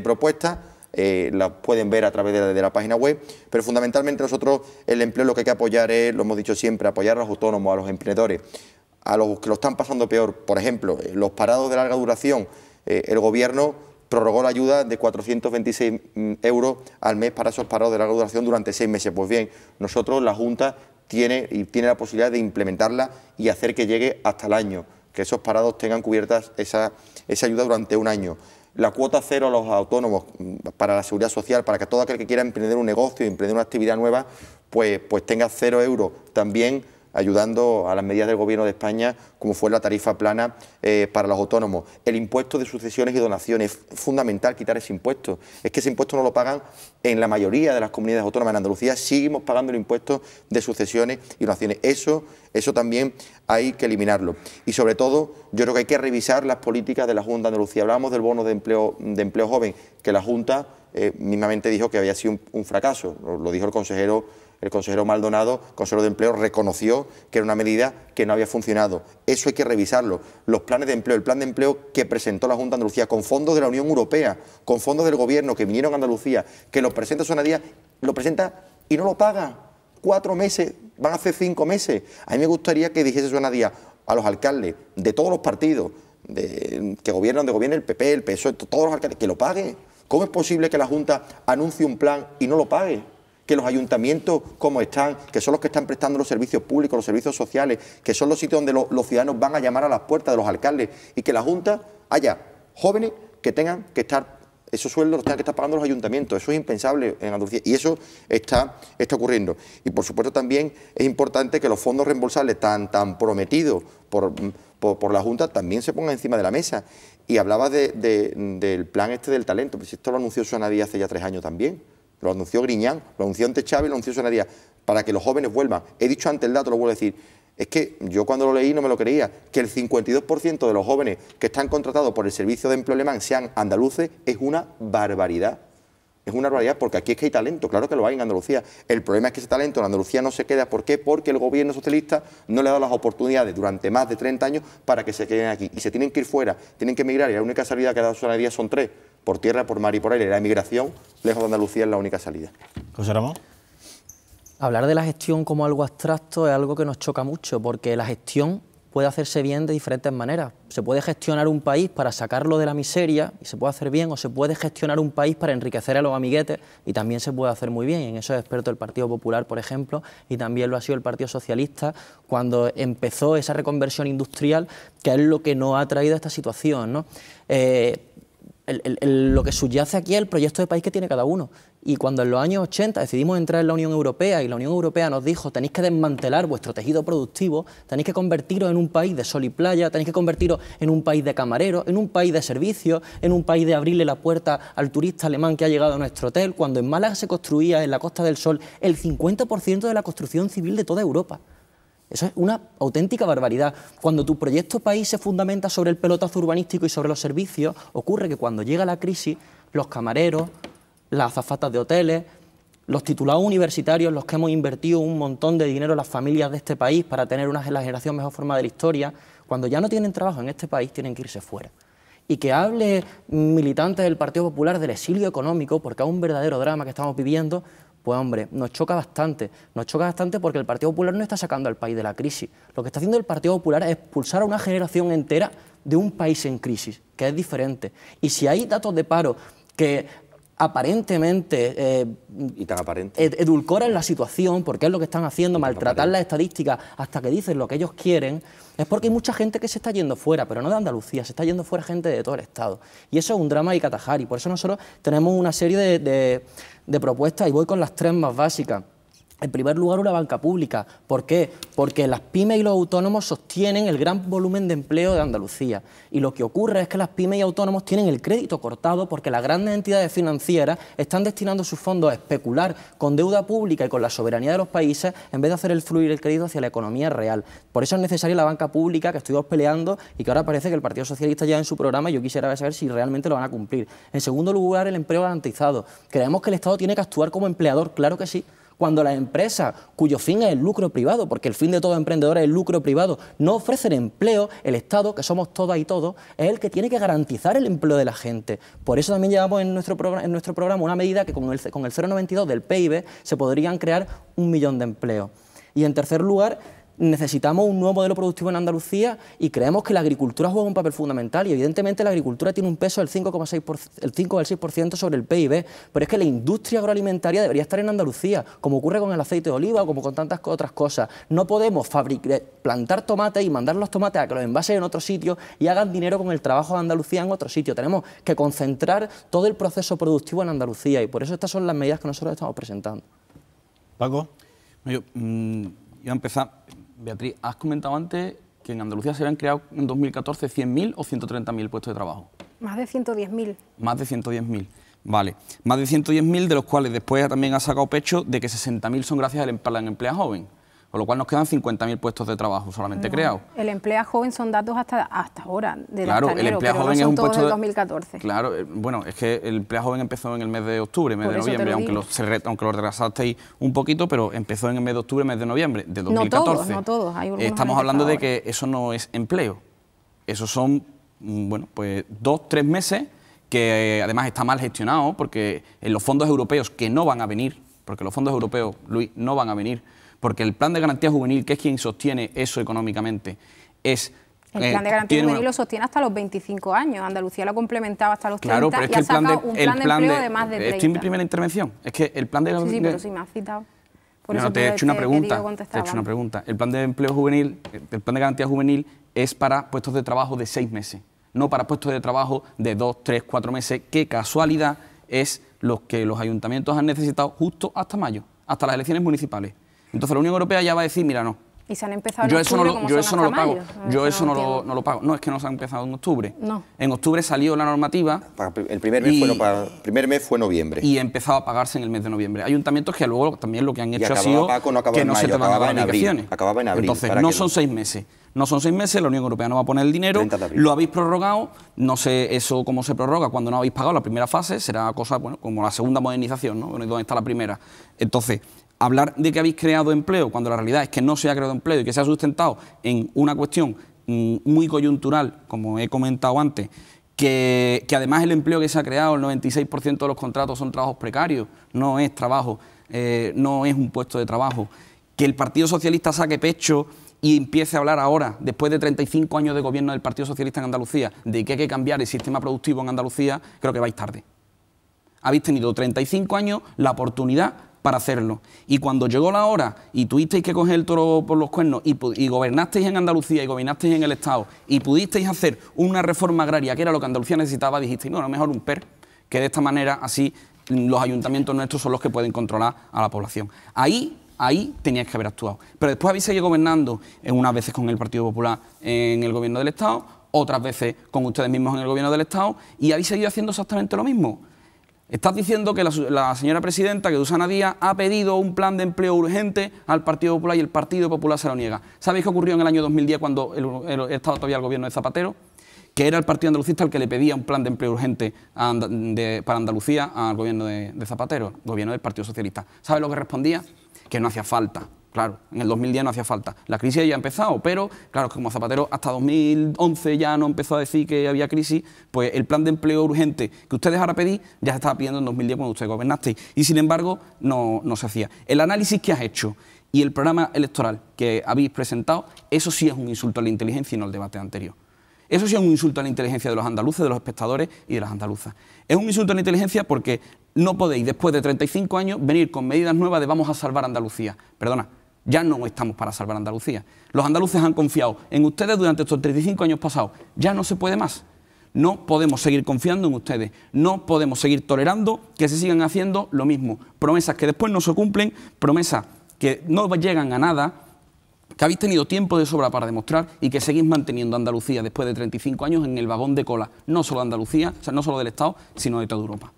propuestas, eh, las pueden ver a través de la, página web, pero fundamentalmente nosotros el empleo lo que hay que apoyar es, lo hemos dicho siempre, apoyar a los autónomos, a los emprendedores, a los que lo están pasando peor, por ejemplo, eh, los parados de larga duración, el gobierno prorrogó la ayuda de 426 mm, euros al mes para esos parados de larga duración durante seis meses. Pues bien, nosotros, la Junta, tiene, y tiene la posibilidad de implementarla y hacer que llegue hasta el año, que esos parados tengan cubiertas esa, ayuda durante un año la cuota cero a los autónomos mm, para la seguridad social, para que todo aquel que quiera emprender un negocio, emprender una actividad nueva, pues, pues tenga cero euros. También ayudando a las medidas del Gobierno de España, como fue la tarifa plana eh, para los autónomos. El impuesto de sucesiones y donaciones, es fundamental quitar ese impuesto. Es que ese impuesto no lo pagan en la mayoría de las comunidades autónomas. En Andalucía seguimos pagando el impuesto de sucesiones y donaciones. Eso, eso también hay que eliminarlo. Y sobre todo, yo creo que hay que revisar las políticas de la Junta de Andalucía. Hablábamos del bono de empleo, de empleo joven, que la Junta eh, mismamente dijo que había sido un, fracaso. lo dijo el consejero el consejero Maldonado, consejero de Empleo, reconoció que era una medida que no había funcionado. Eso hay que revisarlo. Los planes de empleo, el plan de empleo que presentó la Junta de Andalucía con fondos de la Unión Europea, con fondos del Gobierno que vinieron a Andalucía, que lo presenta Día, lo presenta y no lo paga. Cuatro meses, van a hacer cinco meses. A mí me gustaría que dijese Día a los alcaldes de todos los partidos, que gobiernan, de gobierno el PP, el PSOE, todos los alcaldes, que lo pague. ¿Cómo es posible que la Junta anuncie un plan y no lo pague? que los ayuntamientos como están, que son los que están prestando los servicios públicos, los servicios sociales, que son los sitios donde los ciudadanos van a llamar a las puertas de los alcaldes y que la Junta haya jóvenes que tengan que estar esos sueldos los tengan que estar pagando los ayuntamientos. Eso es impensable en Andalucía y eso está, está ocurriendo. Y por supuesto también es importante que los fondos reembolsables tan, tan prometidos por, la Junta también se pongan encima de la mesa. Y hablaba del plan este del talento, pues esto lo anunció Susana Díaz hace ya tres años también lo anunció Griñán, lo anunció antes Chávez, lo anunció Sonaría, para que los jóvenes vuelvan. He dicho antes el dato, lo vuelvo a decir. Es que yo cuando lo leí no me lo creía, que el 52% de los jóvenes que están contratados por el Servicio de Empleo Alemán sean andaluces es una barbaridad. Es una barbaridad porque aquí es que hay talento, claro que lo hay en Andalucía. El problema es que ese talento en Andalucía no se queda. ¿Por qué? Porque el gobierno socialista no le ha dado las oportunidades durante más de 30 años para que se queden aquí. Y se tienen que ir fuera, tienen que emigrar y la única salida que ha dado Sonaría son tres por tierra, por mar y por aire. La emigración lejos de Andalucía es la única salida. José Ramón. Hablar de la gestión como algo abstracto es algo que nos choca mucho, porque la gestión puede hacerse bien de diferentes maneras. Se puede gestionar un país para sacarlo de la miseria y se puede hacer bien, o se puede gestionar un país para enriquecer a los amiguetes y también se puede hacer muy bien. En eso es experto el Partido Popular, por ejemplo, y también lo ha sido el Partido Socialista cuando empezó esa reconversión industrial, que es lo que nos ha traído a esta situación. ¿no? Eh, lo que subyace aquí es el proyecto de país que tiene cada uno. Y cuando en los años 80 decidimos entrar en la Unión Europea y la Unión Europea nos dijo tenéis que desmantelar vuestro tejido productivo, tenéis que convertiros en un país de sol y playa, tenéis que convertiros en un país de camareros, en un país de servicios, en un país de abrirle la puerta al turista alemán que ha llegado a nuestro hotel, cuando en Málaga se construía en la Costa del Sol el 50% de la construcción civil de toda Europa. Eso es una auténtica barbaridad. Cuando tu proyecto país se fundamenta sobre el pelotazo urbanístico y sobre los servicios, ocurre que cuando llega la crisis, los camareros, las azafatas de hoteles, los titulados universitarios, los que hemos invertido un montón de dinero en las familias de este país para tener una generación mejor forma de la historia, cuando ya no tienen trabajo en este país, tienen que irse fuera. Y que hable militantes del Partido Popular del exilio económico, porque es un verdadero drama que estamos viviendo, pues hombre, nos choca bastante, nos choca bastante porque el Partido Popular no está sacando al país de la crisis. Lo que está haciendo el Partido Popular es expulsar a una generación entera de un país en crisis, que es diferente. Y si hay datos de paro que aparentemente eh, ¿Y tan edulcoran la situación, porque es lo que están haciendo, maltratar las estadísticas hasta que dicen lo que ellos quieren, es porque hay mucha gente que se está yendo fuera, pero no de Andalucía, se está yendo fuera gente de todo el Estado. Y eso es un drama y catajar, por eso nosotros tenemos una serie de propuestas, y voy con las tres más básicas. En primer lugar, una banca pública. ¿Por qué? Porque las pymes y los autónomos sostienen el gran volumen de empleo de Andalucía. Y lo que ocurre es que las pymes y autónomos tienen el crédito cortado porque las grandes entidades financieras están destinando sus fondos a especular con deuda pública y con la soberanía de los países en vez de hacer el fluir el crédito hacia la economía real. Por eso es necesaria la banca pública que estuvimos peleando y que ahora parece que el Partido Socialista ya en su programa, yo quisiera saber si realmente lo van a cumplir. En segundo lugar, el empleo garantizado. Creemos que el Estado tiene que actuar como empleador, claro que sí, cuando las empresas cuyo fin es el lucro privado, porque el fin de todo emprendedor es el lucro privado, no ofrecen empleo, el Estado, que somos todas y todos, es el que tiene que garantizar el empleo de la gente. Por eso también llevamos en nuestro, programa, en nuestro programa una medida que con el, con el 0,92 del PIB se podrían crear un millón de empleos. Y en tercer lugar, necesitamos un nuevo modelo productivo en Andalucía y creemos que la agricultura juega un papel fundamental y evidentemente la agricultura tiene un peso del 5,6 el 5 o el 6% sobre el PIB, pero es que la industria agroalimentaria debería estar en Andalucía, como ocurre con el aceite de oliva o como con tantas otras cosas. No podemos plantar tomates y mandar los tomates a que los envasen en otro sitio y hagan dinero con el trabajo de Andalucía en otro sitio. Tenemos que concentrar todo el proceso productivo en Andalucía y por eso estas son las medidas que nosotros estamos presentando. Paco, yo, mmm, a empezar Beatriz, has comentado antes que en Andalucía se habían creado en 2014 100.000 o 130.000 puestos de trabajo. Más de 110.000. Más de 110.000. Vale, más de 110.000 de los cuales después también ha sacado pecho de que 60.000 son gracias al empleo joven. Con lo cual nos quedan 50.000 puestos de trabajo solamente creados. El empleo joven son datos hasta, hasta ahora. De claro, el empleo joven es un todos de 2014. claro, eh, bueno, es que el empleo joven empezó en el mes de octubre, mes de noviembre, aunque lo, se, aunque lo retrasasteis un poquito, pero empezó en el mes de octubre, mes de noviembre de 2014. No todos, no todos. Estamos hablando de que eso no es empleo. Eso son, mm, bueno, pues dos, tres meses que eh, además está mal gestionado porque en los fondos europeos que no van a venir, porque los fondos europeos, Luis, no van a venir porque el plan de garantía juvenil, que es quien sostiene eso económicamente, es el eh, plan de garantía juvenil lo sostiene hasta los 25 años. Andalucía lo complementaba hasta los 30 y ha sacado un plan, de empleo de, más de 30. Estoy en mi primera intervención. Es que el plan de... Sí, sí, pero sí, me has citado. Por te he hecho una pregunta. una pregunta. El plan de empleo juvenil, el plan de garantía juvenil es para puestos de trabajo de seis meses, no para puestos de trabajo de dos, tres, cuatro meses, Qué casualidad es lo que los ayuntamientos han necesitado justo hasta mayo, hasta las elecciones municipales. Entonces la Unión Europea ya va a decir, mira, no. Y se han empezado yo en eso no lo, yo eso no lo pago. Yo eso no, lo, pago. No, es que no se ha empezado en octubre. No. En octubre salió la normativa. el primer mes, fue, para, primer mes fue noviembre. Y empezó a pagarse en el mes de noviembre. Ayuntamientos que luego también lo que han hecho ha sido no que no se te van a dar Acababa en abril. Entonces, no son seis meses. No son seis meses, la Unión Europea no va a poner el dinero, lo habéis prorrogado, no sé eso cómo se prorroga, cuando no habéis pagado la primera fase, será cosa, bueno, como la segunda modernización, ¿no? ¿Dónde está la primera? Entonces, hablar de que habéis creado empleo cuando la realidad es que no se ha creado empleo y que se ha sustentado en una cuestión mm, muy coyuntural, como he comentado antes, que, además el empleo que se ha creado, el 96% de los contratos son trabajos precarios, no es trabajo, eh, no es un puesto de trabajo, que el Partido Socialista saque pecho y empiece a hablar ahora, después de 35 años de gobierno del Partido Socialista en Andalucía, de que hay que cambiar el sistema productivo en Andalucía, creo que vais tarde. Habéis tenido 35 años la oportunidad para hacerlo. Y cuando llegó la hora y tuvisteis que coger el toro por los cuernos y, gobernasteis en Andalucía y gobernasteis en el Estado y pudisteis hacer una reforma agraria que era lo que Andalucía necesitaba, dijisteis, no, lo mejor un PER, que de esta manera así los ayuntamientos nuestros son los que pueden controlar a la población. Ahí ahí teníais que haber actuado. Pero después habéis seguido gobernando, eh, unas veces con el Partido Popular en el gobierno del Estado, otras veces con ustedes mismos en el gobierno del Estado, y habéis seguido haciendo exactamente lo mismo. Estás diciendo que la, señora presidenta, que Susana Díaz, ha pedido un plan de empleo urgente al Partido Popular y el Partido Popular se lo niega. ¿Sabéis qué ocurrió en el año 2010 cuando estaba todavía el gobierno de Zapatero? Que era el Partido Andalucista el que le pedía un plan de empleo urgente para Andalucía al gobierno de, de Zapatero, gobierno del Partido Socialista. ¿Sabes lo que respondía? Que no hacía falta Claro, en el 2010 no hacía falta. La crisis ya ha empezado, pero claro, como Zapatero hasta 2011 ya no empezó a decir que había crisis, pues el plan de empleo urgente que ustedes ahora pedí ya se estaba pidiendo en 2010 cuando ustedes gobernasteis. Y sin embargo, no, no se hacía. El análisis que has hecho y el programa electoral que habéis presentado, eso sí es un insulto a la inteligencia y no al debate anterior. Eso sí es un insulto a la inteligencia de los andaluces, de los espectadores y de las andaluzas. Es un insulto a la inteligencia porque no podéis, después de 35 años, venir con medidas nuevas de vamos a salvar Andalucía. Perdona, ya no estamos para salvar Andalucía. Los andaluces han confiado en ustedes durante estos 35 años pasados. Ya no se puede más. No podemos seguir confiando en ustedes. No podemos seguir tolerando que se sigan haciendo lo mismo. Promesas que después no se cumplen, promesas que no llegan a nada, que habéis tenido tiempo de sobra para demostrar y que seguís manteniendo a Andalucía después de 35 años en el vagón de cola. No solo Andalucía, sea, no solo del Estado, sino de toda Europa.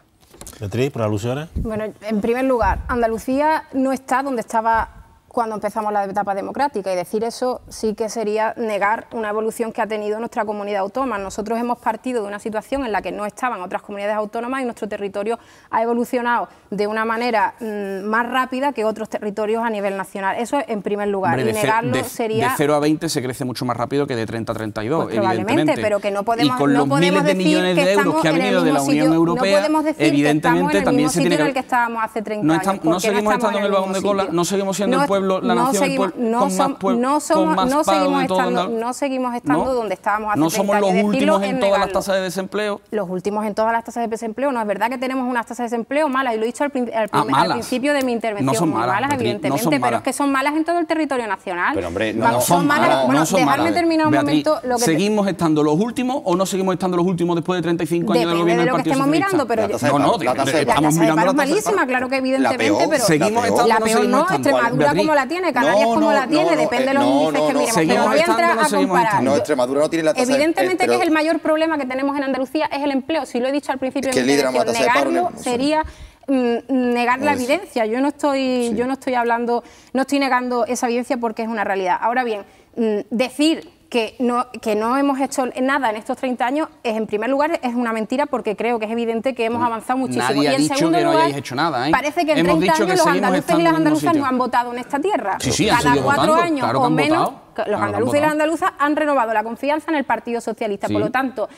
Beatriz, por alusiones. Bueno, en primer lugar, Andalucía no está donde estaba cuando empezamos la etapa democrática y decir eso sí que sería negar una evolución que ha tenido nuestra comunidad autónoma. Nosotros hemos partido de una situación en la que no estaban otras comunidades autónomas y nuestro territorio ha evolucionado de una manera mm, más rápida que otros territorios a nivel nacional. Eso en primer lugar. y negarlo sería... De 0 a 20 se crece mucho más rápido que de 30 a 32, pues probablemente, pero que no podemos, y con los miles de millones de euros que ha venido de la Unión Europea, evidentemente en el también mismo se que... el que estábamos hace no años, no seguimos estando en el vagón de cola, no seguimos siendo un pueblo no seguimos, seguimos estando, donde estábamos hace No somos los últimos en, todas las tasas de desempleo. Los últimos en todas las tasas de desempleo. No, es verdad que tenemos unas tasas de desempleo malas, y lo he dicho al, ah, principio de mi intervención. No son malas, evidentemente, pero es que son malas en todo el territorio nacional. Pero hombre, no, Vamos, son malas. Bueno, son dejarme terminar un momento lo que ¿Seguimos estando los últimos o no seguimos estando los últimos después de 35 años de gobierno del Partido Socialista? de No, no, estamos mirando la tasa de paro es malísima, claro que evidentemente, pero... La peor no, Extremadura como la tiene, Canarias como la tiene, depende de los eh, índices que miremos. Pero voy a entrar a comparar. Evidentemente que es el mayor problema que tenemos en Andalucía es el empleo. Si lo he dicho al principio, que negarlo sería mm, negar la pues evidencia. Yo no estoy, yo no estoy hablando, no estoy negando esa evidencia porque es una realidad. Ahora bien, mm, decir que no, que no hemos hecho nada en estos 30 años, es, en primer lugar es una mentira porque creo que es evidente que hemos avanzado muchísimo. Nadie ha y en segundo que no hayáis hecho nada. ¿eh? Parece que en 30 años los andaluces y las andaluzas no han votado en esta tierra. Sí, sí, Cada cuatro años o menos, los andaluces y las andaluzas han renovado la confianza en el Partido Socialista. Por lo tanto,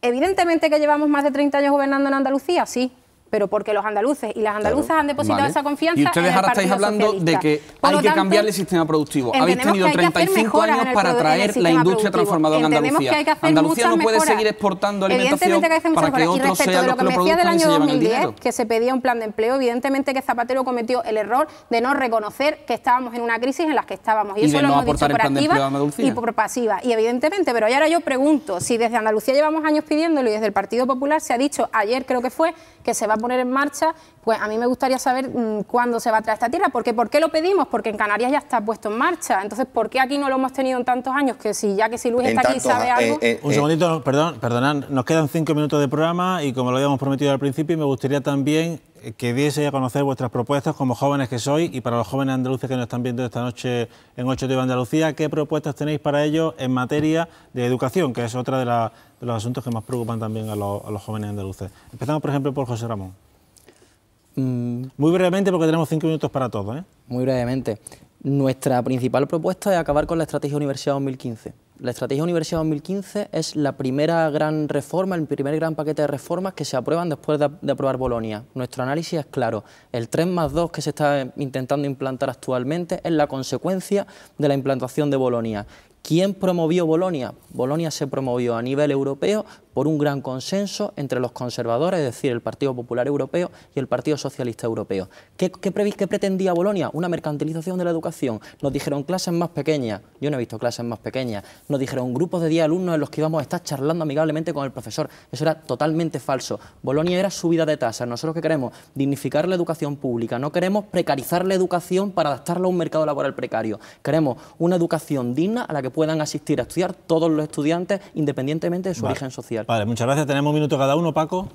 evidentemente que llevamos más de 30 años gobernando en Andalucía, sí, pero porque los andaluces y las andaluzas han depositado esa confianza. Y ustedes ahora estáis hablando de que hay que cambiar el sistema productivo. Habéis tenido 35 años para traer la industria transformadora en Andalucía. Andalucía no puede seguir exportando alimentación para que otros y lo que me decía del año 2010, que se pedía un plan de empleo, evidentemente que Zapatero cometió el error de no reconocer que estábamos en una crisis en la que estábamos. Y, eso lo hemos dicho por activa y por pasiva. Y evidentemente, pero ahora yo pregunto, si desde Andalucía llevamos años pidiéndolo y desde el Partido Popular se ha dicho ayer, creo que fue, que se va a poner en marcha, pues a mí me gustaría saber mm, cuándo se va a traer esta tierra, porque ¿por qué lo pedimos? Porque en Canarias ya está puesto en marcha, entonces ¿por qué aquí no lo hemos tenido en tantos años? Que si ya que si Luis está aquí sabe eh, algo... Eh, Un eh. segundito, perdón, nos quedan cinco minutos de programa y como lo habíamos prometido al principio, me gustaría también que diese a conocer vuestras propuestas como jóvenes que sois y para los jóvenes andaluces que nos están viendo esta noche en 8 de Andalucía, ¿qué propuestas tenéis para ellos en materia de educación, que es otro de, los asuntos que más preocupan también a, los jóvenes andaluces? Empezamos, por ejemplo, por José Ramón. Mm. Muy brevemente, porque tenemos cinco minutos para todo. ¿eh? Muy brevemente. Nuestra principal propuesta es acabar con la Estrategia Universidad 2015 la Estrategia Universidad 2015 es la primera gran reforma, el primer gran paquete de reformas que se aprueban después de, aprobar Bolonia. Nuestro análisis es claro. El 3 más 2 que se está intentando implantar actualmente es la consecuencia de la implantación de Bolonia. ¿Quién promovió Bolonia? Bolonia se promovió a nivel europeo por un gran consenso entre los conservadores, es decir, el Partido Popular Europeo y el Partido Socialista Europeo. ¿Qué, pretendía Bolonia? Una mercantilización de la educación. Nos dijeron clases más pequeñas, yo no he visto clases más pequeñas, nos dijeron grupos de 10 alumnos en los que íbamos a estar charlando amigablemente con el profesor. Eso era totalmente falso. Bolonia era subida de tasas. Nosotros que queremos dignificar la educación pública, no queremos precarizar la educación para adaptarla a un mercado laboral precario. Queremos una educación digna a la que puedan asistir a estudiar todos los estudiantes independientemente de su origen social. Vale, muchas gracias. Tenemos un minuto cada uno, Paco.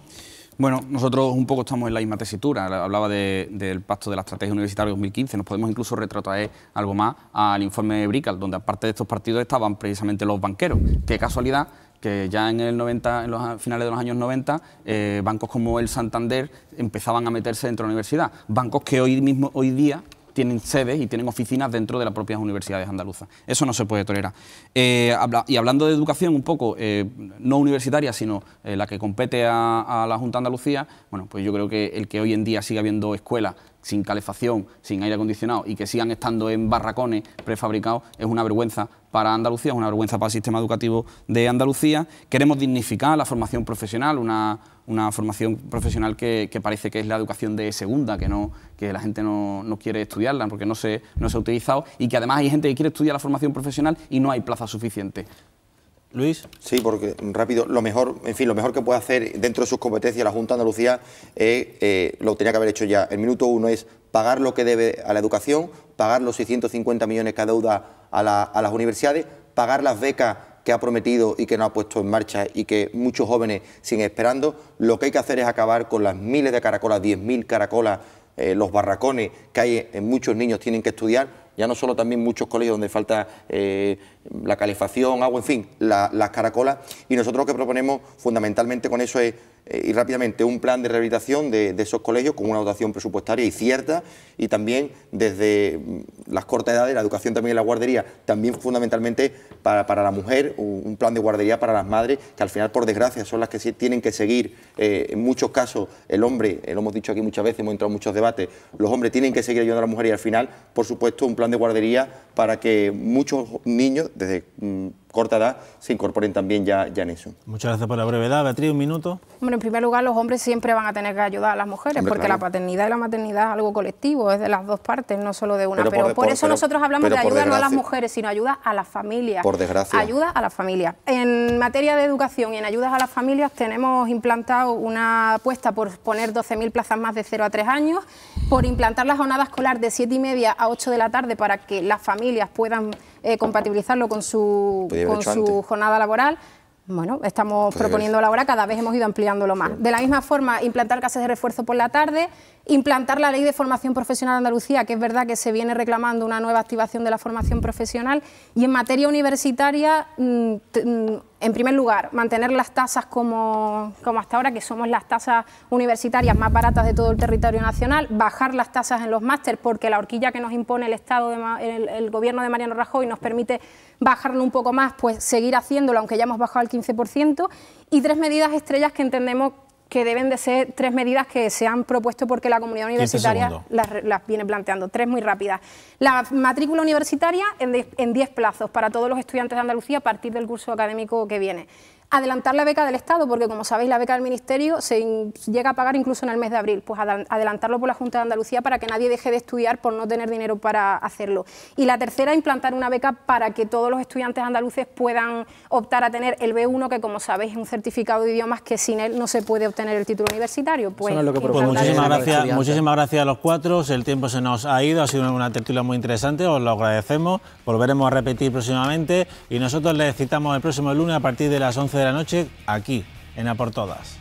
Bueno, nosotros un poco estamos en la misma tesitura. Hablaba del pacto de la estrategia universitaria 2015. Nos podemos incluso retratar algo más al informe de Brical, donde aparte de estos partidos estaban precisamente los banqueros. Qué casualidad que ya en el 90, en los finales de los años 90, eh, bancos como el Santander empezaban a meterse dentro de la universidad. Bancos que hoy mismo, hoy día, tienen sedes y tienen oficinas dentro de las propias universidades andaluzas. Eso no se puede tolerar. Eh, y hablando de educación un poco, eh, no universitaria, sino eh, la que compete a, la Junta de Andalucía, bueno, pues yo creo que el que hoy en día siga habiendo escuelas sin calefacción, sin aire acondicionado y que sigan estando en barracones prefabricados es una vergüenza para Andalucía, es una vergüenza para el sistema educativo de Andalucía. Queremos dignificar la formación profesional, una una formación profesional que, parece que es la educación de segunda, que, no, que la gente no, quiere estudiarla porque no se, no se ha utilizado y que además hay gente que quiere estudiar la formación profesional y no hay plaza suficiente. Luis. Sí, porque rápido, lo mejor, en fin, lo mejor que puede hacer dentro de sus competencias la Junta de Andalucía es, eh, lo tenía que haber hecho ya, el minuto uno es pagar lo que debe a la educación, pagar los 650 millones que deuda a, a las universidades, pagar las becas que ha prometido y que no ha puesto en marcha y que muchos jóvenes siguen esperando, lo que hay que hacer es acabar con las miles de caracolas, 10.000 caracolas, eh, los barracones que hay en muchos niños tienen que estudiar, ya no solo también muchos colegios donde falta eh, la calefacción, agua, en fin, las caracolas. Y nosotros lo que proponemos fundamentalmente con eso es eh, y rápidamente un plan de rehabilitación de, esos colegios con una dotación presupuestaria y cierta y también desde mm, las cortas edades, la educación también en la guardería, también fundamentalmente para, la mujer, un plan de guardería para las madres que al final por desgracia son las que tienen que seguir, eh, en muchos casos el hombre, eh, lo hemos dicho aquí muchas veces, hemos entrado en muchos debates, los hombres tienen que seguir ayudando a la mujer y al final, por supuesto, un plan de guardería para que muchos niños desde... Mm, corta se incorporen también ya, ya en eso. Muchas gracias por la brevedad. Beatriz, un minuto. bueno en primer lugar, los hombres siempre van a tener que ayudar a las mujeres, porque la paternidad y la maternidad es algo colectivo, es de las dos partes, no solo de una. Pero, por, eso nosotros hablamos de ayuda no a las mujeres, sino ayuda a las familias. Por desgracia. Ayuda a las familias. En materia de educación y en ayudas a las familias tenemos implantado una apuesta por poner 12.000 plazas más de 0 a 3 años, por implantar la jornada escolar de 7 y media a 8 de la tarde para que las familias puedan eh, compatibilizarlo con su, con su jornada laboral. Bueno, estamos proponiendo la hora, cada vez hemos ido ampliándolo más. De la misma forma, implantar clases de refuerzo por la tarde, implantar la ley de formación profesional de Andalucía, que es verdad que se viene reclamando una nueva activación de la formación profesional, y en materia universitaria mm, mm, en primer lugar, mantener las tasas como, como hasta ahora, que somos las tasas universitarias más baratas de todo el territorio nacional, bajar las tasas en los másteres, porque la horquilla que nos impone el Estado, de, el, el, gobierno de Mariano Rajoy nos permite bajarlo un poco más, pues seguir haciéndolo, aunque ya hemos bajado al 15%, y tres medidas estrellas que entendemos que deben de ser tres medidas que se han propuesto porque la comunidad universitaria las, las, viene planteando. Tres muy rápidas. La matrícula universitaria en 10 plazos para todos los estudiantes de Andalucía a partir del curso académico que viene adelantar la beca del Estado, porque como sabéis, la beca del Ministerio se llega a pagar incluso en el mes de abril, pues adelantarlo por la Junta de Andalucía para que nadie deje de estudiar por no tener dinero para hacerlo. Y la tercera, implantar una beca para que todos los estudiantes andaluces puedan optar a tener el B1, que como sabéis es un certificado de idiomas que sin él no se puede obtener el título universitario. Pues, pues muchísimas, gracias, muchísimas gracias a los cuatro, el tiempo se nos ha ido, ha sido una tertulia muy interesante, os lo agradecemos, volveremos a repetir próximamente y nosotros les citamos el próximo lunes a partir de las 11 de la noche aquí, en A por Todas.